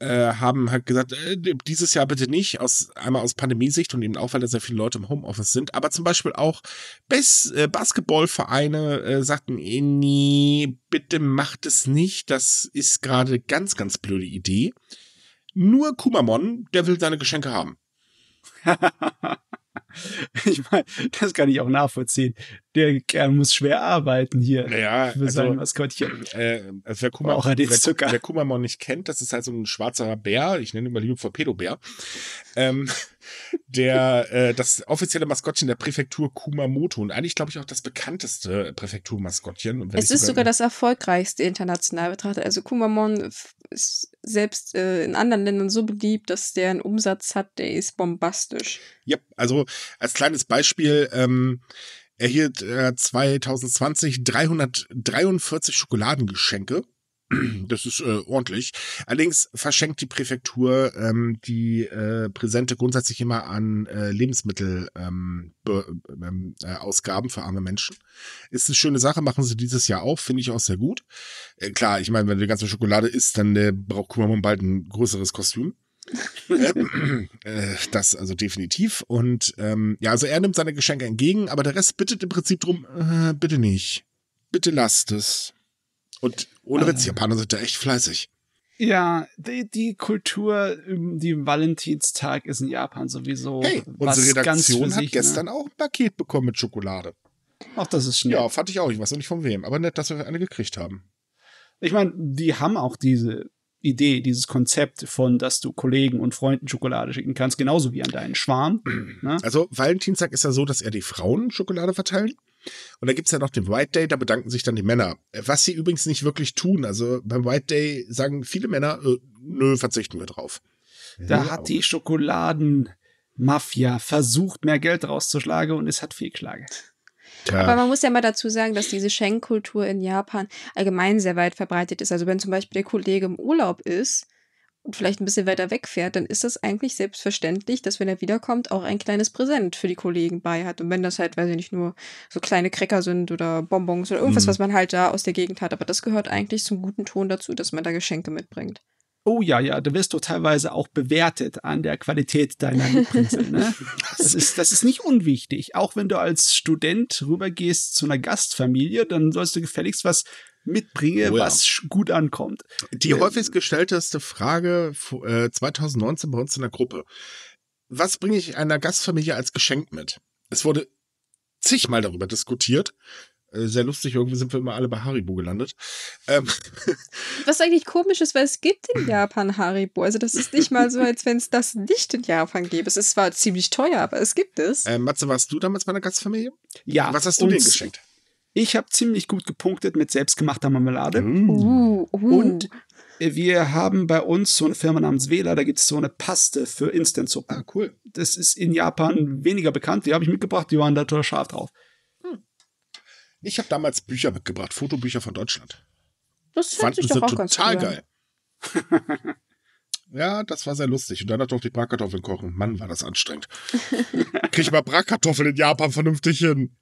S2: äh, haben halt gesagt, äh, dieses Jahr bitte nicht, aus, einmal aus Pandemiesicht und eben auch, weil da sehr viele Leute im Homeoffice sind, aber zum Beispiel auch Bas äh, Basketballvereine äh, sagten, eh, nee, bitte macht es nicht, das ist gerade ganz, ganz blöde Idee. Nur Kumamon, der will seine Geschenke haben. ich meine, das kann ich auch nachvollziehen. Der
S3: Kerl muss schwer arbeiten hier.
S2: Ja, für also, sein Maskottchen. Äh, also wer Kummer, wer, wer Kummermann nicht kennt, das ist halt so ein schwarzer Bär, ich nenne ihn mal liebevoll Pedobär, ähm, der äh, das offizielle Maskottchen der Präfektur Kumamoto und eigentlich, glaube ich, auch das bekannteste Präfekturmaskottchen. Es ist sogar
S1: das erfolgreichste international betrachtet. Also Kumamon ist selbst äh, in anderen Ländern so beliebt, dass der einen Umsatz hat, der ist
S2: bombastisch. Ja, also als kleines Beispiel, ähm, erhielt äh, 2020 343 Schokoladengeschenke das ist äh, ordentlich. Allerdings verschenkt die Präfektur ähm, die äh, Präsente grundsätzlich immer an äh, Lebensmittelausgaben ähm, ähm, äh, für arme Menschen. Ist eine schöne Sache, machen sie dieses Jahr auch, finde ich auch sehr gut. Äh, klar, ich meine, wenn du die ganze Schokolade isst, dann äh, braucht Kumamon bald ein größeres Kostüm. Äh, das also definitiv. Und ähm, ja, also er nimmt seine Geschenke entgegen, aber der Rest bittet im Prinzip drum, bitte nicht. Bitte lasst es und ohne Witz, die Japaner sind da echt fleißig.
S3: Ja, die, die Kultur ähm, die Valentinstag ist in Japan sowieso. Hey, unsere Redaktion hat sich, ne? gestern
S2: ne? auch ein Paket bekommen mit Schokolade. Ach, das ist schnell. Ja, fand ich auch. Ich weiß noch nicht von wem, aber nett, dass wir eine gekriegt haben. Ich meine, die haben auch
S3: diese Idee, dieses Konzept von, dass du Kollegen und Freunden Schokolade schicken kannst, genauso wie
S2: an deinen Schwarm. Ne? Also Valentinstag ist ja so, dass er die Frauen Schokolade verteilen und da es ja noch den White Day, da bedanken sich dann die Männer. Äh, was sie übrigens nicht wirklich tun. Also beim White Day sagen viele Männer, äh, nö, verzichten wir drauf.
S3: Da ja, hat die
S2: Schokoladenmafia
S3: versucht, mehr Geld rauszuschlagen und es hat fehlgeschlagen. Ja. Aber man
S1: muss ja mal dazu sagen, dass diese Schenkkultur in Japan allgemein sehr weit verbreitet ist. Also wenn zum Beispiel der Kollege im Urlaub ist, und vielleicht ein bisschen weiter wegfährt, dann ist das eigentlich selbstverständlich, dass wenn er wiederkommt, auch ein kleines Präsent für die Kollegen bei hat. Und wenn das halt, weiß ich nicht, nur so kleine Cracker sind oder Bonbons oder irgendwas, mhm. was man halt da aus der Gegend hat. Aber das gehört eigentlich zum guten Ton dazu, dass man da
S3: Geschenke mitbringt. Oh ja, ja, da wirst du teilweise auch bewertet an der Qualität deiner Mitbringsel. Ne? Das, ist, das ist nicht unwichtig. Auch wenn du als Student rübergehst zu einer Gastfamilie, dann sollst du gefälligst was mitbringe, oh ja. was gut ankommt. Die äh,
S2: häufigst gestellteste Frage 2019 äh, bei uns in der Gruppe. Was bringe ich einer Gastfamilie als Geschenk mit? Es wurde zigmal darüber diskutiert. Äh, sehr lustig, irgendwie sind wir immer alle bei Haribo gelandet. Ähm.
S1: Was eigentlich komisch ist, weil es gibt in Japan Haribo. Also das ist nicht mal so, als wenn es das nicht in Japan gäbe. Es
S3: ist zwar ziemlich teuer, aber es gibt
S2: es. Äh, Matze, warst du damals bei einer Gastfamilie? Ja. Was hast du denen geschenkt?
S3: Ich habe ziemlich gut gepunktet mit selbstgemachter Marmelade. Mm. Und wir haben bei uns so eine Firma namens Wela, da gibt es so eine Paste für Instant-Suppe. Ah, cool. Das ist in Japan weniger bekannt. Die habe ich mitgebracht, die waren da total scharf drauf. Hm.
S2: Ich habe damals Bücher mitgebracht, Fotobücher von Deutschland.
S1: Das fand ich doch auch total geil.
S2: ja, das war sehr lustig. Und danach durfte ich Bratkartoffeln kochen. Mann, war das anstrengend. Krieg ich mal Bratkartoffeln in Japan vernünftig hin.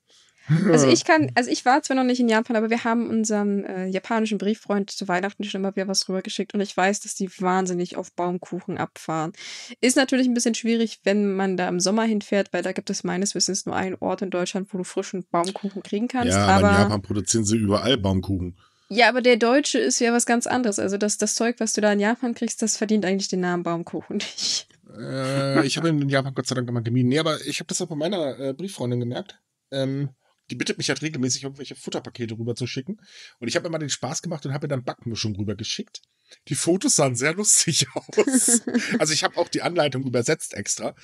S2: Also ich
S1: kann, also ich war zwar noch nicht in Japan, aber wir haben unserem äh, japanischen Brieffreund zu Weihnachten schon immer wieder was rübergeschickt und ich weiß, dass die wahnsinnig auf Baumkuchen abfahren. Ist natürlich ein bisschen schwierig, wenn man da im Sommer hinfährt, weil da gibt es meines Wissens nur einen Ort in Deutschland, wo du frischen Baumkuchen kriegen kannst. Ja, aber, in Japan
S2: produzieren sie überall Baumkuchen.
S1: Ja, aber der Deutsche ist ja was ganz anderes. Also das, das Zeug, was du da in Japan kriegst, das verdient eigentlich den Namen Baumkuchen nicht.
S2: Äh, ich habe in Japan Gott sei Dank immer gemieden. Nee, aber ich habe das auch bei meiner äh, Brieffreundin gemerkt. Ähm, die bittet mich halt regelmäßig, irgendwelche Futterpakete rüber zu schicken. Und ich habe immer den Spaß gemacht und habe ihr dann Backmischung rübergeschickt. Die Fotos sahen sehr lustig aus. also ich habe auch die Anleitung übersetzt extra.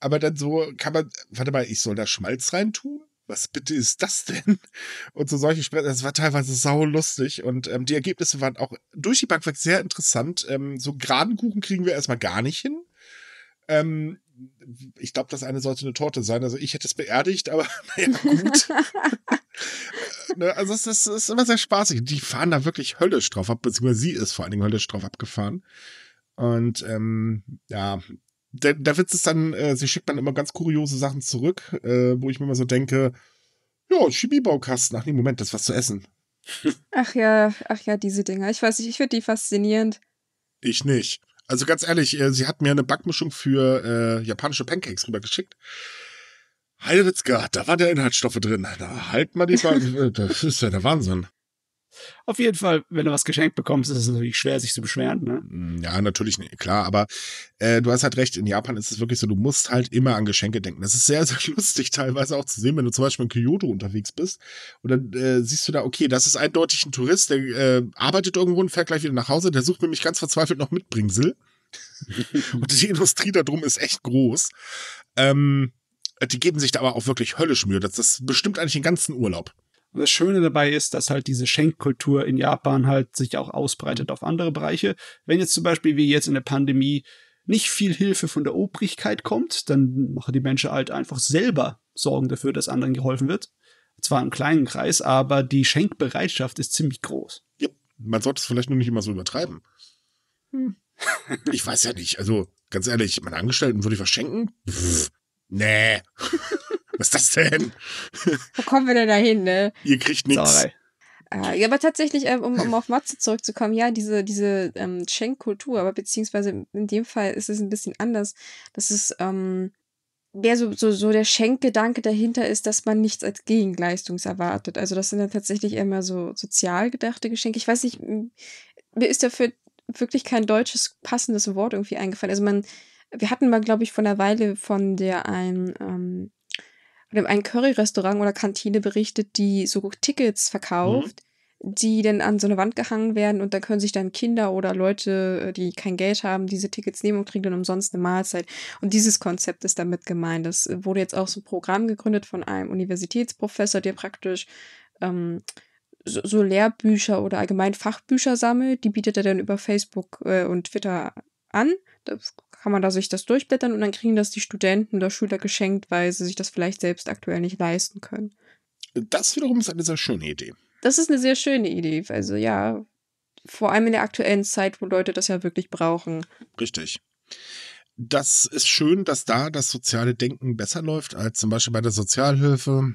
S2: Aber dann so kann man, warte mal, ich soll da Schmalz reintun? Was bitte ist das denn? Und so solche Sprechen, das war teilweise sau lustig und ähm, die Ergebnisse waren auch durch die Bank weg sehr interessant. Ähm, so Granenkuchen kriegen wir erstmal gar nicht hin. Ähm, ich glaube, das eine sollte eine Torte sein. Also ich hätte es beerdigt, aber naja, gut. Ne, also es ist, ist, immer sehr spaßig. Die fahren da wirklich höllisch drauf ab, beziehungsweise sie ist vor allen Dingen höllisch drauf abgefahren. Und ähm, ja, der, der Witz ist dann, äh, sie schickt dann immer ganz kuriose Sachen zurück, äh, wo ich mir immer so denke, ja, Chemiebaukasten. Ach nee, Moment, das ist was zu essen.
S1: ach ja, ach ja, diese Dinger. Ich weiß nicht, ich finde die faszinierend.
S2: Ich nicht. Also ganz ehrlich, äh, sie hat mir eine Backmischung für äh, japanische Pancakes rübergeschickt. Heidewitzka, da waren ja Inhaltsstoffe drin. Na, halt mal die Back Das ist ja der Wahnsinn. Auf jeden Fall, wenn du was geschenkt bekommst, ist es natürlich schwer, sich zu beschweren. Ne? Mm, ja, natürlich, klar. Aber äh, du hast halt recht, in Japan ist es wirklich so, du musst halt immer an Geschenke denken. Das ist sehr, sehr lustig teilweise auch zu sehen, wenn du zum Beispiel in Kyoto unterwegs bist und dann äh, siehst du da, okay, das ist eindeutig ein Tourist, der äh, arbeitet irgendwo und fährt gleich wieder nach Hause, der sucht nämlich ganz verzweifelt noch Mitbringsel. und die Industrie da drum ist echt groß. Ähm, die geben sich da aber auch wirklich höllisch Mühe. Das, ist bestimmt eigentlich den ganzen Urlaub.
S3: Das Schöne dabei ist, dass halt diese Schenkkultur in Japan halt sich auch ausbreitet auf andere Bereiche. Wenn jetzt zum Beispiel wie jetzt in der Pandemie nicht viel Hilfe von der Obrigkeit kommt, dann machen die Menschen halt einfach selber Sorgen dafür, dass anderen geholfen wird. Zwar im kleinen
S2: Kreis, aber die Schenkbereitschaft ist ziemlich groß. Ja, man sollte es vielleicht nur nicht immer so übertreiben. Hm. ich weiß ja nicht, also ganz ehrlich, meinen Angestellten würde ich was schenken? Pff, nee. Was ist das denn?
S1: Wo kommen wir denn da hin, ne?
S2: Ihr kriegt nichts. Äh,
S1: ja, aber tatsächlich, ähm, um, um auf Matze zurückzukommen, ja, diese, diese ähm, Schenkkultur, aber beziehungsweise in dem Fall ist es ein bisschen anders. Das ist, ähm, der so, so, so der Schenkgedanke dahinter ist, dass man nichts als Gegenleistung erwartet. Also das sind dann tatsächlich immer so sozial gedachte Geschenke. Ich weiß nicht, mir ist dafür wirklich kein deutsches passendes Wort irgendwie eingefallen. Also man, wir hatten mal, glaube ich, von einer Weile von der einen ähm, von einem Curry-Restaurant oder Kantine berichtet, die so Tickets verkauft, mhm. die dann an so eine Wand gehangen werden und da können sich dann Kinder oder Leute, äh, die kein Geld haben, diese Tickets nehmen und kriegen dann umsonst eine Mahlzeit. Und dieses Konzept ist damit gemeint. Das äh, wurde jetzt auch so ein Programm gegründet von einem Universitätsprofessor, der praktisch ähm, so, so Lehrbücher oder allgemein Fachbücher sammelt. Die bietet er dann über Facebook äh, und Twitter an. Das kann man da sich das durchblättern und dann kriegen das die Studenten oder Schüler geschenkt, weil sie sich das vielleicht selbst aktuell nicht leisten können.
S2: Das wiederum ist eine sehr schöne Idee.
S1: Das ist eine sehr schöne Idee. Also ja, vor allem in der aktuellen Zeit, wo Leute das ja wirklich brauchen.
S2: Richtig. Das ist schön, dass da das soziale Denken besser läuft als zum Beispiel bei der Sozialhilfe.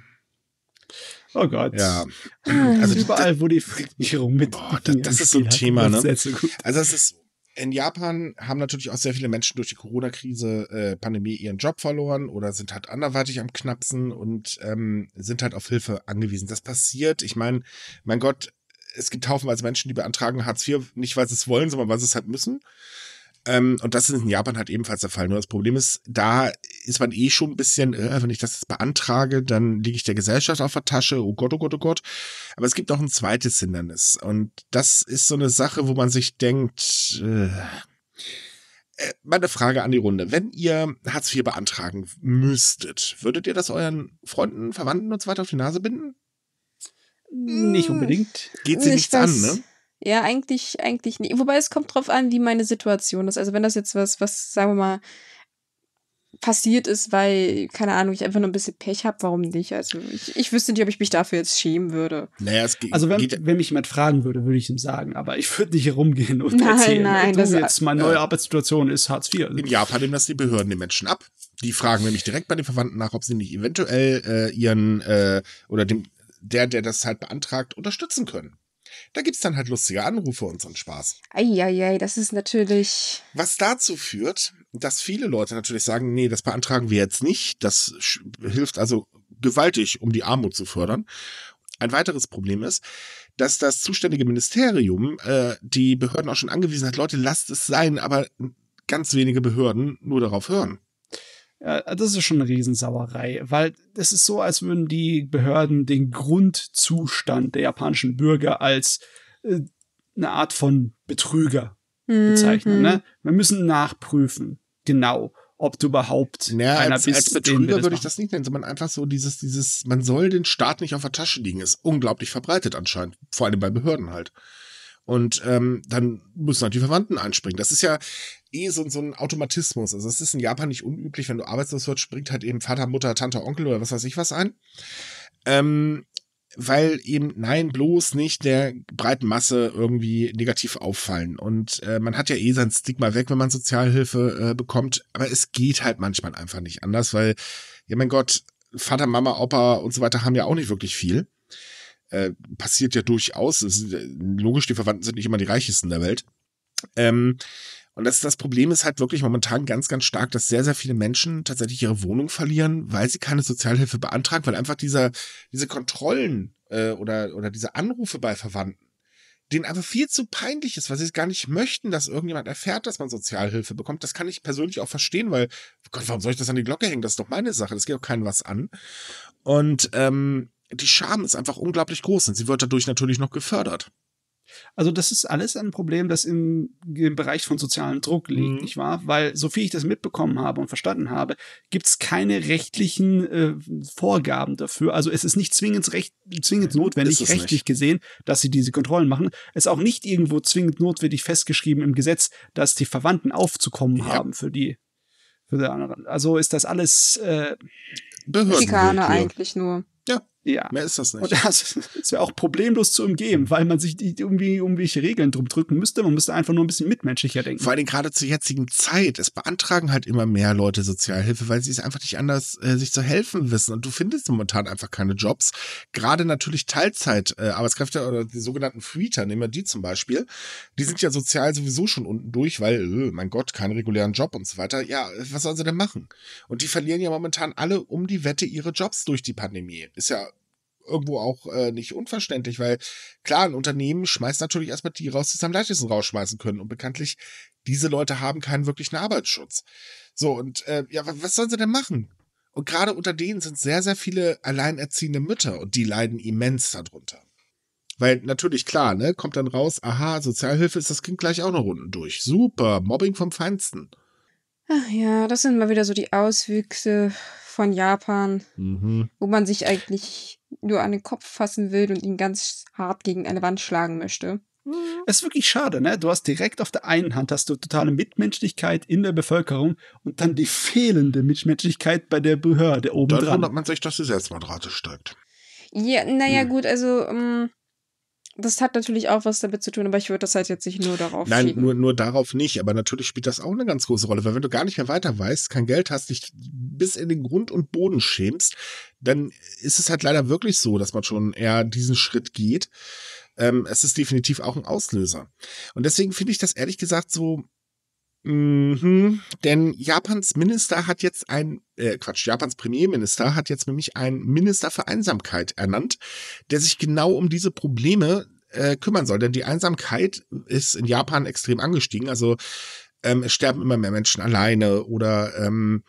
S2: Oh Gott. Ja. Also ah. überall, wo die Regierung mit. Boah, das, ne? also das ist so ein Thema, ne? Also das ist in Japan haben natürlich auch sehr viele Menschen durch die Corona-Krise, äh, Pandemie ihren Job verloren oder sind halt anderweitig am Knapsen und ähm, sind halt auf Hilfe angewiesen. Das passiert. Ich meine, mein Gott, es gibt haufenweise Menschen, die beantragen Hartz IV nicht, weil sie es wollen, sondern weil sie es halt müssen. Ähm, und das ist in Japan halt ebenfalls der Fall. Nur das Problem ist, da ist man eh schon ein bisschen, äh, wenn ich das jetzt beantrage, dann liege ich der Gesellschaft auf der Tasche. Oh Gott, oh Gott, oh Gott. Aber es gibt auch ein zweites Hindernis. Und das ist so eine Sache, wo man sich denkt, äh, äh meine Frage an die Runde. Wenn ihr Hartz IV beantragen müsstet, würdet ihr das euren Freunden, Verwandten und so weiter auf die Nase binden?
S1: Nicht unbedingt. Geht sie nichts an, ne? Ja, eigentlich, eigentlich nicht. Wobei es kommt drauf an, wie meine Situation ist. Also wenn das jetzt was, was, sagen wir mal, passiert ist, weil, keine Ahnung, ich einfach nur ein bisschen Pech habe, warum nicht? Also ich, ich wüsste nicht, ob ich mich dafür jetzt schämen würde.
S3: Naja, es geht. Also wenn, geht, wenn mich jemand fragen würde, würde ich ihm sagen, aber ich würde nicht herumgehen und nein, erzählen, nein, du, das jetzt meine neue äh,
S2: Arbeitssituation ist Hartz IV. In Japan nehmen das die Behörden den Menschen ab. Die fragen nämlich direkt bei den Verwandten nach, ob sie nicht eventuell äh, ihren äh, oder dem der, der das halt beantragt, unterstützen können. Da gibt's dann halt lustige Anrufe und so einen Spaß. Eieiei, das ist natürlich. Was dazu führt, dass viele Leute natürlich sagen, nee, das beantragen wir jetzt nicht. Das hilft also gewaltig, um die Armut zu fördern. Ein weiteres Problem ist, dass das zuständige Ministerium äh, die Behörden auch schon angewiesen hat, Leute, lasst es sein, aber ganz wenige Behörden nur darauf hören.
S3: Ja, das ist schon eine Riesensauerei, weil es ist so, als würden die Behörden den Grundzustand der japanischen Bürger als äh, eine Art von Betrüger
S1: bezeichnen. Ne? Mhm. Ne?
S2: Wir müssen nachprüfen, genau, ob du überhaupt ja, einer als, bist. Als Betrüger würde ich das nicht nennen, sondern einfach so dieses, dieses, man soll den Staat nicht auf der Tasche liegen, ist unglaublich verbreitet anscheinend, vor allem bei Behörden halt. Und ähm, dann müssen halt die Verwandten einspringen. Das ist ja, eh so, so ein Automatismus. Also es ist in Japan nicht unüblich, wenn du arbeitslos wirst, springt halt eben Vater, Mutter, Tante, Onkel oder was weiß ich was ein. Ähm, weil eben, nein, bloß nicht der breiten Masse irgendwie negativ auffallen. Und äh, man hat ja eh sein Stigma weg, wenn man Sozialhilfe äh, bekommt. Aber es geht halt manchmal einfach nicht anders, weil, ja mein Gott, Vater, Mama, Opa und so weiter haben ja auch nicht wirklich viel. Äh, passiert ja durchaus. Ist, äh, logisch, die Verwandten sind nicht immer die reichsten der Welt. Ähm, und das, das Problem ist halt wirklich momentan ganz, ganz stark, dass sehr, sehr viele Menschen tatsächlich ihre Wohnung verlieren, weil sie keine Sozialhilfe beantragen, weil einfach dieser, diese Kontrollen äh, oder, oder diese Anrufe bei Verwandten denen einfach viel zu peinlich ist, weil sie es gar nicht möchten, dass irgendjemand erfährt, dass man Sozialhilfe bekommt. Das kann ich persönlich auch verstehen, weil, oh Gott, warum soll ich das an die Glocke hängen? Das ist doch meine Sache, das geht auch keinem was an. Und ähm, die Scham ist einfach unglaublich groß und sie wird dadurch natürlich noch gefördert. Also das ist alles ein Problem, das im,
S3: im Bereich von sozialem Druck liegt, mhm. nicht wahr? Weil, so viel ich das mitbekommen habe und verstanden habe, gibt es keine rechtlichen äh, Vorgaben dafür. Also es ist nicht zwingend, recht, zwingend notwendig, rechtlich nicht. gesehen, dass sie diese Kontrollen machen. Es ist auch nicht irgendwo zwingend notwendig festgeschrieben im Gesetz, dass die Verwandten aufzukommen ja. haben für die, für die anderen. Also ist das alles äh, Behörden. eigentlich nur. Ja. Mehr ist das nicht. Und das, das wäre auch problemlos zu umgehen, weil man sich die irgendwie um welche Regeln drum drücken müsste. Man müsste einfach nur ein
S2: bisschen mitmenschlicher denken. Vor allem gerade zur jetzigen Zeit. Es beantragen halt immer mehr Leute Sozialhilfe, weil sie es einfach nicht anders äh, sich zu helfen wissen. Und du findest momentan einfach keine Jobs. Gerade natürlich Teilzeit, äh, Arbeitskräfte oder die sogenannten Freeter, nehmen wir die zum Beispiel. Die sind ja sozial sowieso schon unten durch, weil, öh, mein Gott, keinen regulären Job und so weiter. Ja, was sollen sie denn machen? Und die verlieren ja momentan alle um die Wette ihre Jobs durch die Pandemie. Ist ja irgendwo auch äh, nicht unverständlich, weil klar, ein Unternehmen schmeißt natürlich erstmal die raus, die es am leichtesten rausschmeißen können. Und bekanntlich, diese Leute haben keinen wirklichen Arbeitsschutz. So, und äh, ja, was sollen sie denn machen? Und gerade unter denen sind sehr, sehr viele alleinerziehende Mütter und die leiden immens darunter. Weil natürlich klar, ne, kommt dann raus, aha, Sozialhilfe ist das Kind gleich auch noch unten durch. Super, Mobbing vom Feinsten.
S1: Ach ja, das sind mal wieder so die Auswüchse von Japan, mhm. wo man sich eigentlich nur an den Kopf fassen will und ihn ganz hart gegen eine Wand schlagen möchte.
S3: Es ist wirklich schade, ne? Du hast direkt auf der einen Hand hast du totale Mitmenschlichkeit in der Bevölkerung und dann die fehlende Mitmenschlichkeit
S2: bei der Behörde oben Dann wundert man sich, dass die Selbstmordrate steigt.
S1: Ja, naja, hm. gut, also um, ähm, das hat natürlich auch was damit zu tun, aber ich würde das halt jetzt nicht nur darauf Nein, schieben.
S2: nur, nur darauf nicht, aber natürlich spielt das auch eine ganz große Rolle, weil wenn du gar nicht mehr weiter weißt, kein Geld hast, dich bis in den Grund und Boden schämst, dann ist es halt leider wirklich so, dass man schon eher diesen Schritt geht. Ähm, es ist definitiv auch ein Auslöser. Und deswegen finde ich das ehrlich gesagt so, Mhm, denn Japans Minister hat jetzt ein äh, Quatsch, Japans Premierminister hat jetzt nämlich einen Minister für Einsamkeit ernannt, der sich genau um diese Probleme äh, kümmern soll. Denn die Einsamkeit ist in Japan extrem angestiegen. Also ähm, es sterben immer mehr Menschen alleine oder ähm,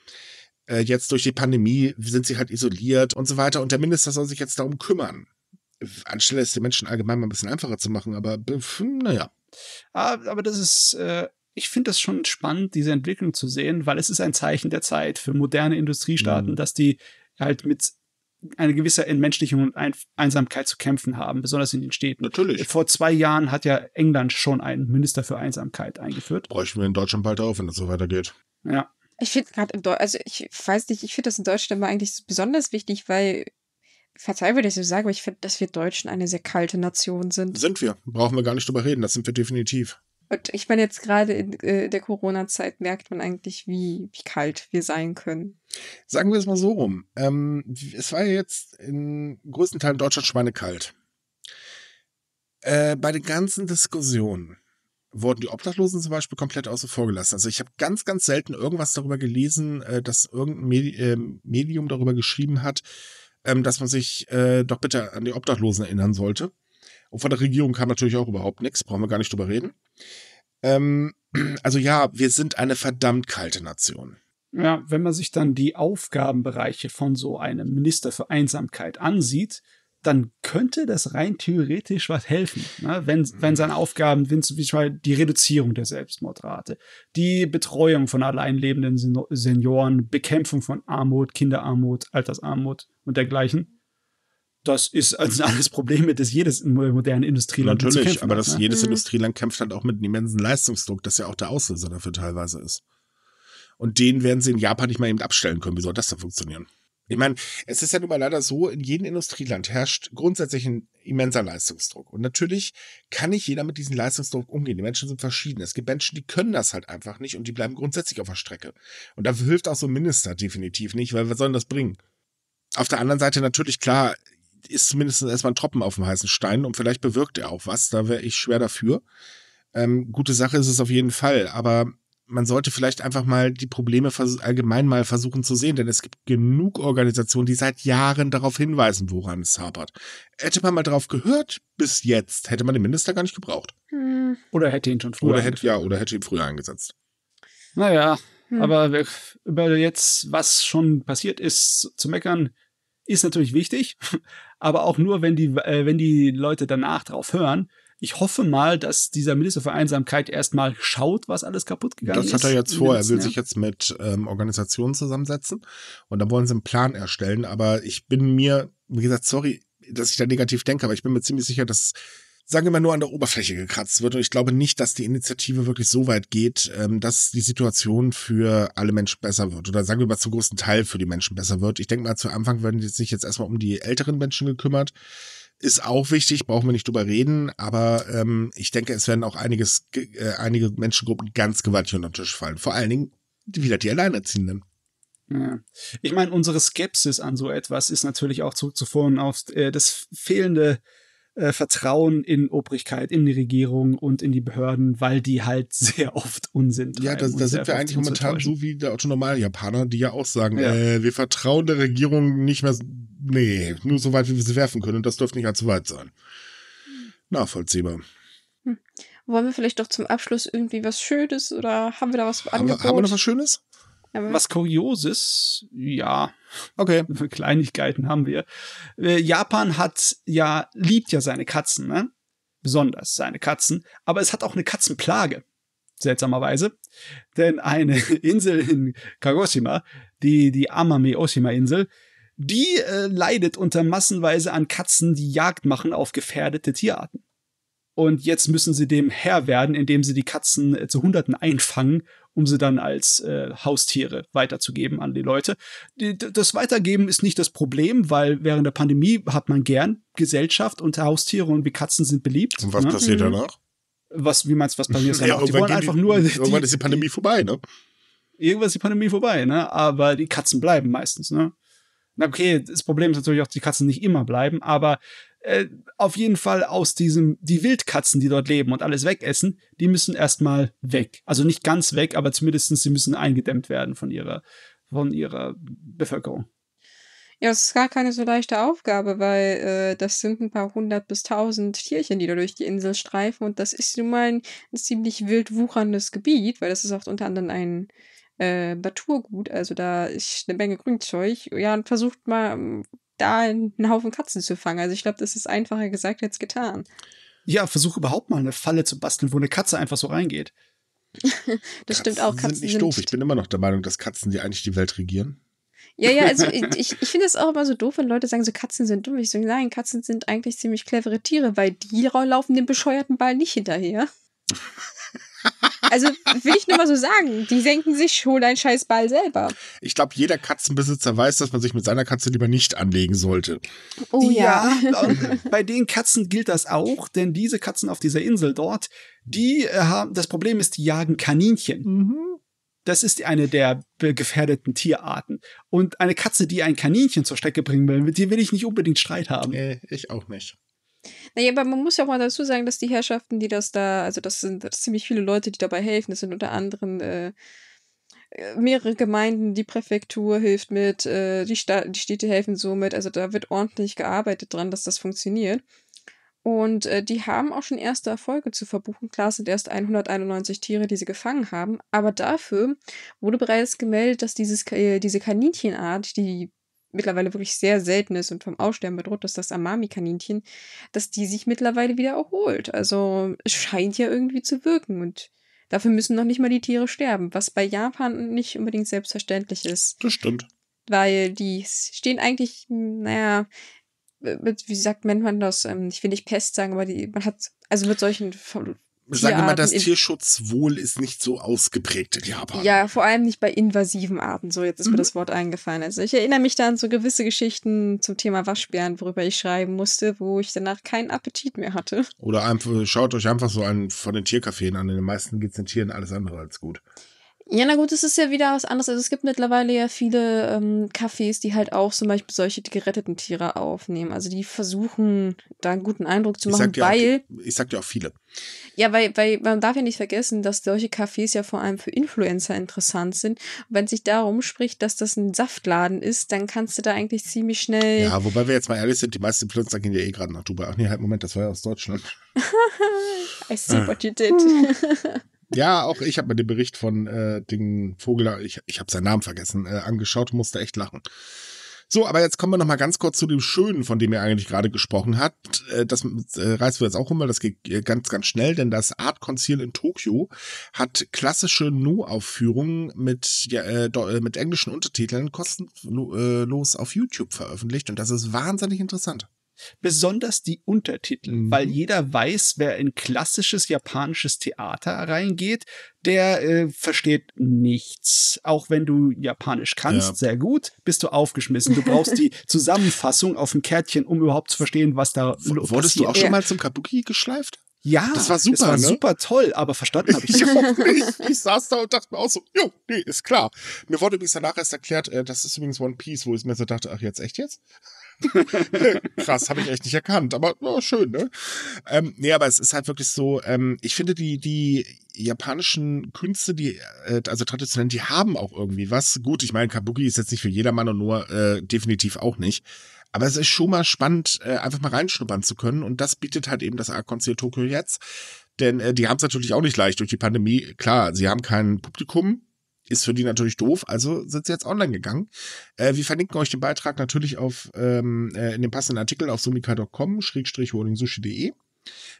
S2: äh, jetzt durch die Pandemie sind sie halt isoliert und so weiter. Und der Minister soll sich jetzt darum kümmern. Anstelle es den Menschen allgemein mal ein bisschen einfacher zu machen, aber naja. Ah, aber das
S3: ist äh, ich finde es schon spannend, diese Entwicklung zu sehen, weil es ist ein Zeichen der Zeit für moderne Industriestaaten, mhm. dass die halt mit einer gewissen Entmenschlichung und Ein Einsamkeit zu kämpfen haben, besonders in den Städten. Natürlich. Vor zwei Jahren hat ja England schon einen Minister für Einsamkeit
S2: eingeführt. Bräuchten wir in Deutschland bald auf, wenn das so weitergeht. Ja.
S3: Ich finde gerade in Deutschland, also ich
S1: weiß nicht, ich finde das in Deutschland immer eigentlich besonders wichtig, weil, verzeih mir, dass ich so sage, aber ich finde, dass wir Deutschen eine sehr kalte Nation sind. Sind
S2: wir. Brauchen wir gar nicht drüber reden, das sind wir definitiv.
S1: Und ich meine, jetzt gerade äh, in der Corona-Zeit merkt man eigentlich, wie, wie kalt wir sein können.
S2: Sagen wir es mal so rum. Ähm, es war ja jetzt in größten Teilen Deutschland schweinekalt. Äh, bei den ganzen Diskussionen wurden die Obdachlosen zum Beispiel komplett außen vor gelassen. Also ich habe ganz, ganz selten irgendwas darüber gelesen, äh, dass irgendein Medi ähm, Medium darüber geschrieben hat, ähm, dass man sich äh, doch bitte an die Obdachlosen erinnern sollte. Und von der Regierung kam natürlich auch überhaupt nichts, brauchen wir gar nicht drüber reden. Ähm, also ja, wir sind eine verdammt kalte Nation. Ja, wenn man sich dann die
S3: Aufgabenbereiche von so einem Minister für Einsamkeit ansieht, dann könnte das rein theoretisch was helfen, ne? wenn, wenn mhm. seine Aufgaben, wenn zum Beispiel die Reduzierung der Selbstmordrate, die Betreuung von alleinlebenden Senioren, Bekämpfung von Armut, Kinderarmut, Altersarmut und dergleichen, das ist also ein anderes Problem, mit das jedes modernen Industrieland Natürlich, zu kämpfen aber das, ne? jedes mhm.
S2: Industrieland kämpft halt auch mit einem immensen Leistungsdruck, das ja auch der Auslöser dafür teilweise ist. Und den werden sie in Japan nicht mal eben abstellen können. Wie soll das denn funktionieren? Ich meine, es ist ja nun mal leider so, in jedem Industrieland herrscht grundsätzlich ein immenser Leistungsdruck. Und natürlich kann nicht jeder mit diesem Leistungsdruck umgehen. Die Menschen sind verschieden. Es gibt Menschen, die können das halt einfach nicht und die bleiben grundsätzlich auf der Strecke. Und dafür hilft auch so ein Minister definitiv nicht, weil wir sollen das bringen? Auf der anderen Seite natürlich klar, ist zumindest erstmal ein Tropfen auf dem heißen Stein und vielleicht bewirkt er auch was. Da wäre ich schwer dafür. Ähm, gute Sache ist es auf jeden Fall, aber man sollte vielleicht einfach mal die Probleme allgemein mal versuchen zu sehen, denn es gibt genug Organisationen, die seit Jahren darauf hinweisen, woran es hapert. Hätte man mal drauf gehört, bis jetzt hätte man den Minister gar nicht gebraucht. Hm. Oder hätte ihn schon früher. Oder hätte, ja, oder hätte ihn früher eingesetzt.
S3: Naja, hm. aber über jetzt, was schon passiert ist, zu meckern, ist natürlich wichtig aber auch nur, wenn die, äh, wenn die Leute danach drauf hören. Ich hoffe mal, dass dieser Minister für Einsamkeit erstmal schaut, was alles kaputt gegangen ist. das hat er jetzt vor. Er will ja. sich
S2: jetzt mit ähm, Organisationen zusammensetzen und dann wollen sie einen Plan erstellen. Aber ich bin mir, wie gesagt, sorry, dass ich da negativ denke, aber ich bin mir ziemlich sicher, dass sagen wir mal, nur an der Oberfläche gekratzt wird. Und ich glaube nicht, dass die Initiative wirklich so weit geht, ähm, dass die Situation für alle Menschen besser wird. Oder sagen wir mal, zum großen Teil für die Menschen besser wird. Ich denke mal, zu Anfang werden die sich jetzt erstmal um die älteren Menschen gekümmert. Ist auch wichtig, brauchen wir nicht drüber reden, aber ähm, ich denke, es werden auch einiges, äh, einige Menschengruppen ganz gewaltig unter den Tisch fallen. Vor allen Dingen wieder die Alleinerziehenden.
S3: Ja. Ich meine, unsere Skepsis an so etwas ist natürlich auch zurückzuführen auf äh, das fehlende äh, Vertrauen in Obrigkeit, in die Regierung und in die Behörden, weil die halt sehr oft Unsinn treiben. Ja, da, da sind wir eigentlich momentan so
S2: wie der Autonormal-Japaner, die ja auch sagen, ja. Äh, wir vertrauen der Regierung nicht mehr, nee, nur so weit, wie wir sie werfen können. Und das dürfte nicht allzu weit sein. Nachvollziehbar.
S1: Hm. Wollen wir vielleicht doch zum Abschluss irgendwie was Schönes oder haben wir da was angeboten? Haben wir noch was Schönes? Aber
S2: Was Kurioses,
S3: ja. Okay. Kleinigkeiten haben wir. Äh, Japan hat ja, liebt ja seine Katzen, ne? Besonders seine Katzen. Aber es hat auch eine Katzenplage. Seltsamerweise. Denn eine Insel in Kagoshima, die, die Amami-Oshima-Insel, die äh, leidet unter massenweise an Katzen, die Jagd machen auf gefährdete Tierarten. Und jetzt müssen sie dem Herr werden, indem sie die Katzen äh, zu Hunderten einfangen um sie dann als äh, Haustiere weiterzugeben an die Leute. Das Weitergeben ist nicht das Problem, weil während der Pandemie hat man gern Gesellschaft und Haustiere und wie Katzen sind beliebt. Und was ne? passiert mhm. danach? Was, wie meinst du, was passiert danach? Ja, die wollen einfach die, nur. Die, irgendwann ist die Pandemie vorbei, ne? Irgendwann ist die Pandemie vorbei, ne? Aber die Katzen bleiben meistens, ne? okay, das Problem ist natürlich auch, dass die Katzen nicht immer bleiben, aber äh, auf jeden Fall aus diesem, die Wildkatzen, die dort leben und alles wegessen, die müssen erstmal weg. Also nicht ganz weg, aber zumindest sie müssen eingedämmt werden von ihrer, von ihrer Bevölkerung.
S1: Ja, es ist gar keine so leichte Aufgabe, weil äh, das sind ein paar hundert bis tausend Tierchen, die da durch die Insel streifen. Und das ist nun mal ein, ein ziemlich wild wucherndes Gebiet, weil das ist auch unter anderem ein äh, Naturgut. Also da ist eine Menge Grünzeug. Ja, und versucht mal, da einen Haufen Katzen zu fangen. Also ich glaube, das ist einfacher gesagt als getan.
S2: Ja, versuch überhaupt mal eine Falle zu basteln, wo eine Katze einfach so reingeht. das Katzen stimmt auch. Katzen sind nicht sind doof. Ich bin immer noch der Meinung, dass Katzen die eigentlich die Welt regieren. Ja, ja, also ich,
S1: ich finde es auch immer so doof, wenn Leute sagen, so Katzen sind dumm. Ich sage, so, nein, Katzen sind eigentlich ziemlich clevere Tiere, weil die laufen dem bescheuerten Ball nicht hinterher. Also will ich nur mal so sagen, die senken sich schon einen Scheißball selber.
S2: Ich glaube, jeder Katzenbesitzer weiß, dass man sich mit seiner Katze lieber nicht anlegen sollte.
S3: Oh ja. ja. bei den Katzen gilt das auch, denn diese Katzen auf dieser Insel dort, die äh, haben, das Problem ist, die jagen Kaninchen. Mhm. Das ist eine der gefährdeten Tierarten. Und eine Katze, die ein Kaninchen zur Strecke bringen will, mit dir will ich nicht unbedingt Streit haben. Nee, ich auch nicht.
S1: Naja, aber man muss ja auch mal dazu sagen, dass die Herrschaften, die das da, also das sind das ziemlich viele Leute, die dabei helfen. Das sind unter anderem äh, äh mehrere Gemeinden, die Präfektur hilft mit, äh, die, die Städte helfen somit. Also da wird ordentlich gearbeitet dran, dass das funktioniert. Und äh, die haben auch schon erste Erfolge zu verbuchen. Klar sind erst 191 Tiere, die sie gefangen haben. Aber dafür wurde bereits gemeldet, dass dieses, äh, diese Kaninchenart, die mittlerweile wirklich sehr selten ist und vom Aussterben bedroht ist, das Amami-Kaninchen, dass die sich mittlerweile wieder erholt. Also es scheint ja irgendwie zu wirken und dafür müssen noch nicht mal die Tiere sterben, was bei Japan nicht unbedingt selbstverständlich ist. Das stimmt. Weil die stehen eigentlich, naja, wie sagt man das, ähm, ich will nicht Pest sagen, aber die, man hat, also mit solchen sagen wir mal, das
S2: Tierschutzwohl ist nicht so ausgeprägt in Japan.
S1: Ja, vor allem nicht bei invasiven Arten. So, jetzt ist mhm. mir das Wort eingefallen. Also ich erinnere mich da an so gewisse Geschichten zum Thema Waschbären, worüber ich schreiben musste, wo ich danach keinen Appetit mehr hatte.
S2: Oder einfach, schaut euch einfach so einen von den Tiercafés an. In den meisten geht es den Tieren alles andere als gut.
S1: Ja, na gut, es ist ja wieder was anderes. Also es gibt mittlerweile ja viele ähm, Cafés, die halt auch zum Beispiel solche geretteten Tiere aufnehmen. Also die versuchen, da einen guten Eindruck zu machen, ich weil.
S2: Auch, ich sag dir auch viele.
S1: Ja, weil, weil man darf ja nicht vergessen, dass solche Cafés ja vor allem für Influencer interessant sind. Und wenn sich darum spricht, dass das ein Saftladen ist, dann kannst du da eigentlich ziemlich schnell. Ja,
S2: wobei wir jetzt mal ehrlich sind, die meisten Influencer gehen ja eh gerade nach Dubai. Ach nee, halt, Moment, das war ja aus Deutschland.
S1: I see what you did.
S2: Ja, auch ich habe mir den Bericht von äh, Ding Vogel, ich, ich habe seinen Namen vergessen, äh, angeschaut, musste echt lachen. So, aber jetzt kommen wir noch mal ganz kurz zu dem Schönen, von dem ihr eigentlich gerade gesprochen habt. Äh, das äh, reißen wir jetzt auch um, weil das geht äh, ganz, ganz schnell, denn das Art Conceal in Tokio hat klassische nu aufführungen mit, ja, mit englischen Untertiteln kostenlos auf YouTube veröffentlicht und das ist wahnsinnig interessant besonders die
S3: Untertitel, mhm. weil jeder weiß, wer in klassisches japanisches Theater reingeht, der äh, versteht nichts. Auch wenn du Japanisch kannst, ja. sehr gut, bist du aufgeschmissen. Du brauchst die Zusammenfassung auf dem Kärtchen, um überhaupt zu verstehen, was da Wurdest passiert. du auch schon mal
S2: zum Kabuki geschleift? Ja, das war super, das war ne? super toll, aber verstanden habe ich nicht. ich, ich saß da und dachte mir auch so, jo, nee, ist klar. Mir wurde übrigens danach erst erklärt, äh, das ist übrigens One Piece, wo ich mir so dachte, ach jetzt echt jetzt? Krass, habe ich echt nicht erkannt, aber oh, schön, ne? Ähm, nee, aber es ist halt wirklich so, ähm, ich finde die, die japanischen Künste, die, äh, also traditionell, die haben auch irgendwie was. Gut, ich meine, Kabuki ist jetzt nicht für jedermann und nur äh, definitiv auch nicht. Aber es ist schon mal spannend, äh, einfach mal reinschnuppern zu können. Und das bietet halt eben das Art-Konzert Tokyo jetzt. Denn äh, die haben es natürlich auch nicht leicht durch die Pandemie. Klar, sie haben kein Publikum, ist für die natürlich doof, also sind sie jetzt online gegangen. Äh, wir verlinken euch den Beitrag natürlich auf, ähm, äh, in dem passenden Artikel auf sumika.com, schrägstrich sushi.de.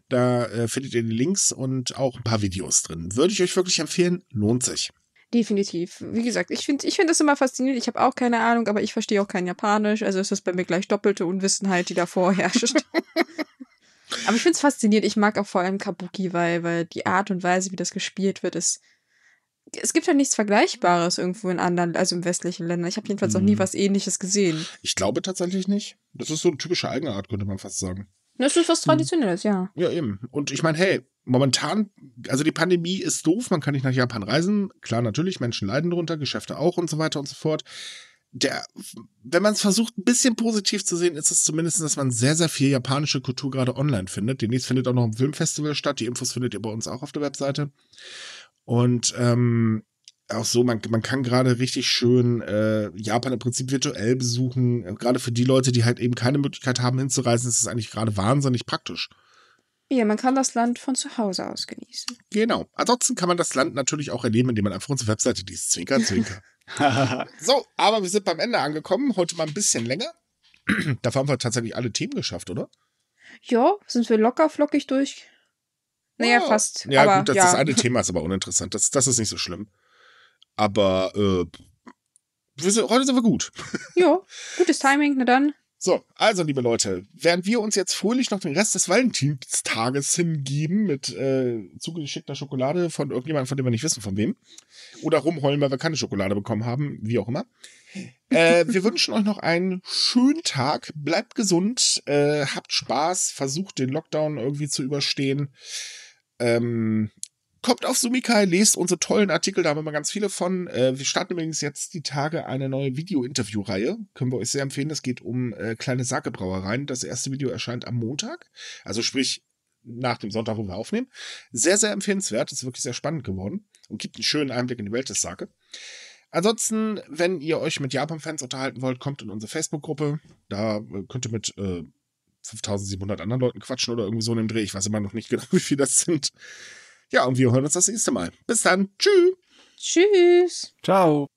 S2: Da äh, findet ihr die Links und auch ein paar Videos drin. Würde ich euch wirklich empfehlen, lohnt sich.
S1: Definitiv. Wie gesagt, ich finde ich find das immer faszinierend. Ich habe auch keine Ahnung, aber ich verstehe auch kein Japanisch. Also ist das bei mir gleich doppelte Unwissenheit, die davor herrscht. aber ich finde es faszinierend. Ich mag auch vor allem Kabuki, weil, weil die Art und Weise, wie das gespielt wird, ist es gibt ja nichts Vergleichbares irgendwo in anderen, also im westlichen Ländern. Ich habe jedenfalls mhm. noch nie mhm. was
S2: ähnliches gesehen. Ich glaube tatsächlich nicht. Das ist so eine typische Eigenart, könnte man fast sagen.
S1: Das ist was mhm. Traditionelles, mhm. ja.
S2: Ja, eben. Und ich meine, hey, momentan, also die Pandemie ist doof, man kann nicht nach Japan reisen. Klar, natürlich, Menschen leiden darunter, Geschäfte auch und so weiter und so fort. Der, wenn man es versucht, ein bisschen positiv zu sehen, ist es zumindest, dass man sehr, sehr viel japanische Kultur gerade online findet. Demnächst findet auch noch ein Filmfestival statt. Die Infos findet ihr bei uns auch auf der Webseite. Und ähm, auch so, man, man kann gerade richtig schön äh, Japan im Prinzip virtuell besuchen. Gerade für die Leute, die halt eben keine Möglichkeit haben, hinzureisen, ist es eigentlich gerade wahnsinnig praktisch.
S1: Ja, man kann das Land von zu Hause aus genießen.
S2: Genau. Ansonsten kann man das Land natürlich auch erleben, indem man einfach unsere Webseite liest. Zwinker, zwinker. so, aber wir sind beim Ende angekommen. Heute mal ein bisschen länger. Dafür haben wir tatsächlich alle Themen geschafft, oder?
S1: Ja, sind wir locker flockig durch. Naja, ja. fast. Ja, aber, gut, das, ja. das eine Thema
S2: ist aber uninteressant. Das, das ist nicht so schlimm. Aber äh, wir sind, heute sind wir gut. Jo, gutes Timing, na dann. So, also liebe Leute, während wir uns jetzt fröhlich noch den Rest des Valentinstages hingeben mit äh, zugeschickter Schokolade von irgendjemandem, von dem wir nicht wissen, von wem, oder rumheulen, weil wir keine Schokolade bekommen haben, wie auch immer. Äh, wir wünschen euch noch einen schönen Tag, bleibt gesund, äh, habt Spaß, versucht den Lockdown irgendwie zu überstehen. Ähm, kommt auf Sumikai, lest unsere tollen Artikel, da haben wir mal ganz viele von. Äh, wir starten übrigens jetzt die Tage eine neue Video-Interview-Reihe. Können wir euch sehr empfehlen. Das geht um äh, kleine sake Das erste Video erscheint am Montag. Also sprich, nach dem Sonntag, wo wir aufnehmen. Sehr, sehr empfehlenswert. Ist wirklich sehr spannend geworden und gibt einen schönen Einblick in die Welt des Sake. Ansonsten, wenn ihr euch mit Japan-Fans unterhalten wollt, kommt in unsere Facebook-Gruppe. Da äh, könnt ihr mit äh, 5700 anderen Leuten quatschen oder irgendwie so in dem Dreh. Ich weiß immer noch nicht genau, wie viele das sind. Ja, und wir hören uns das nächste Mal. Bis dann. Tschüss. Tschüss. Ciao.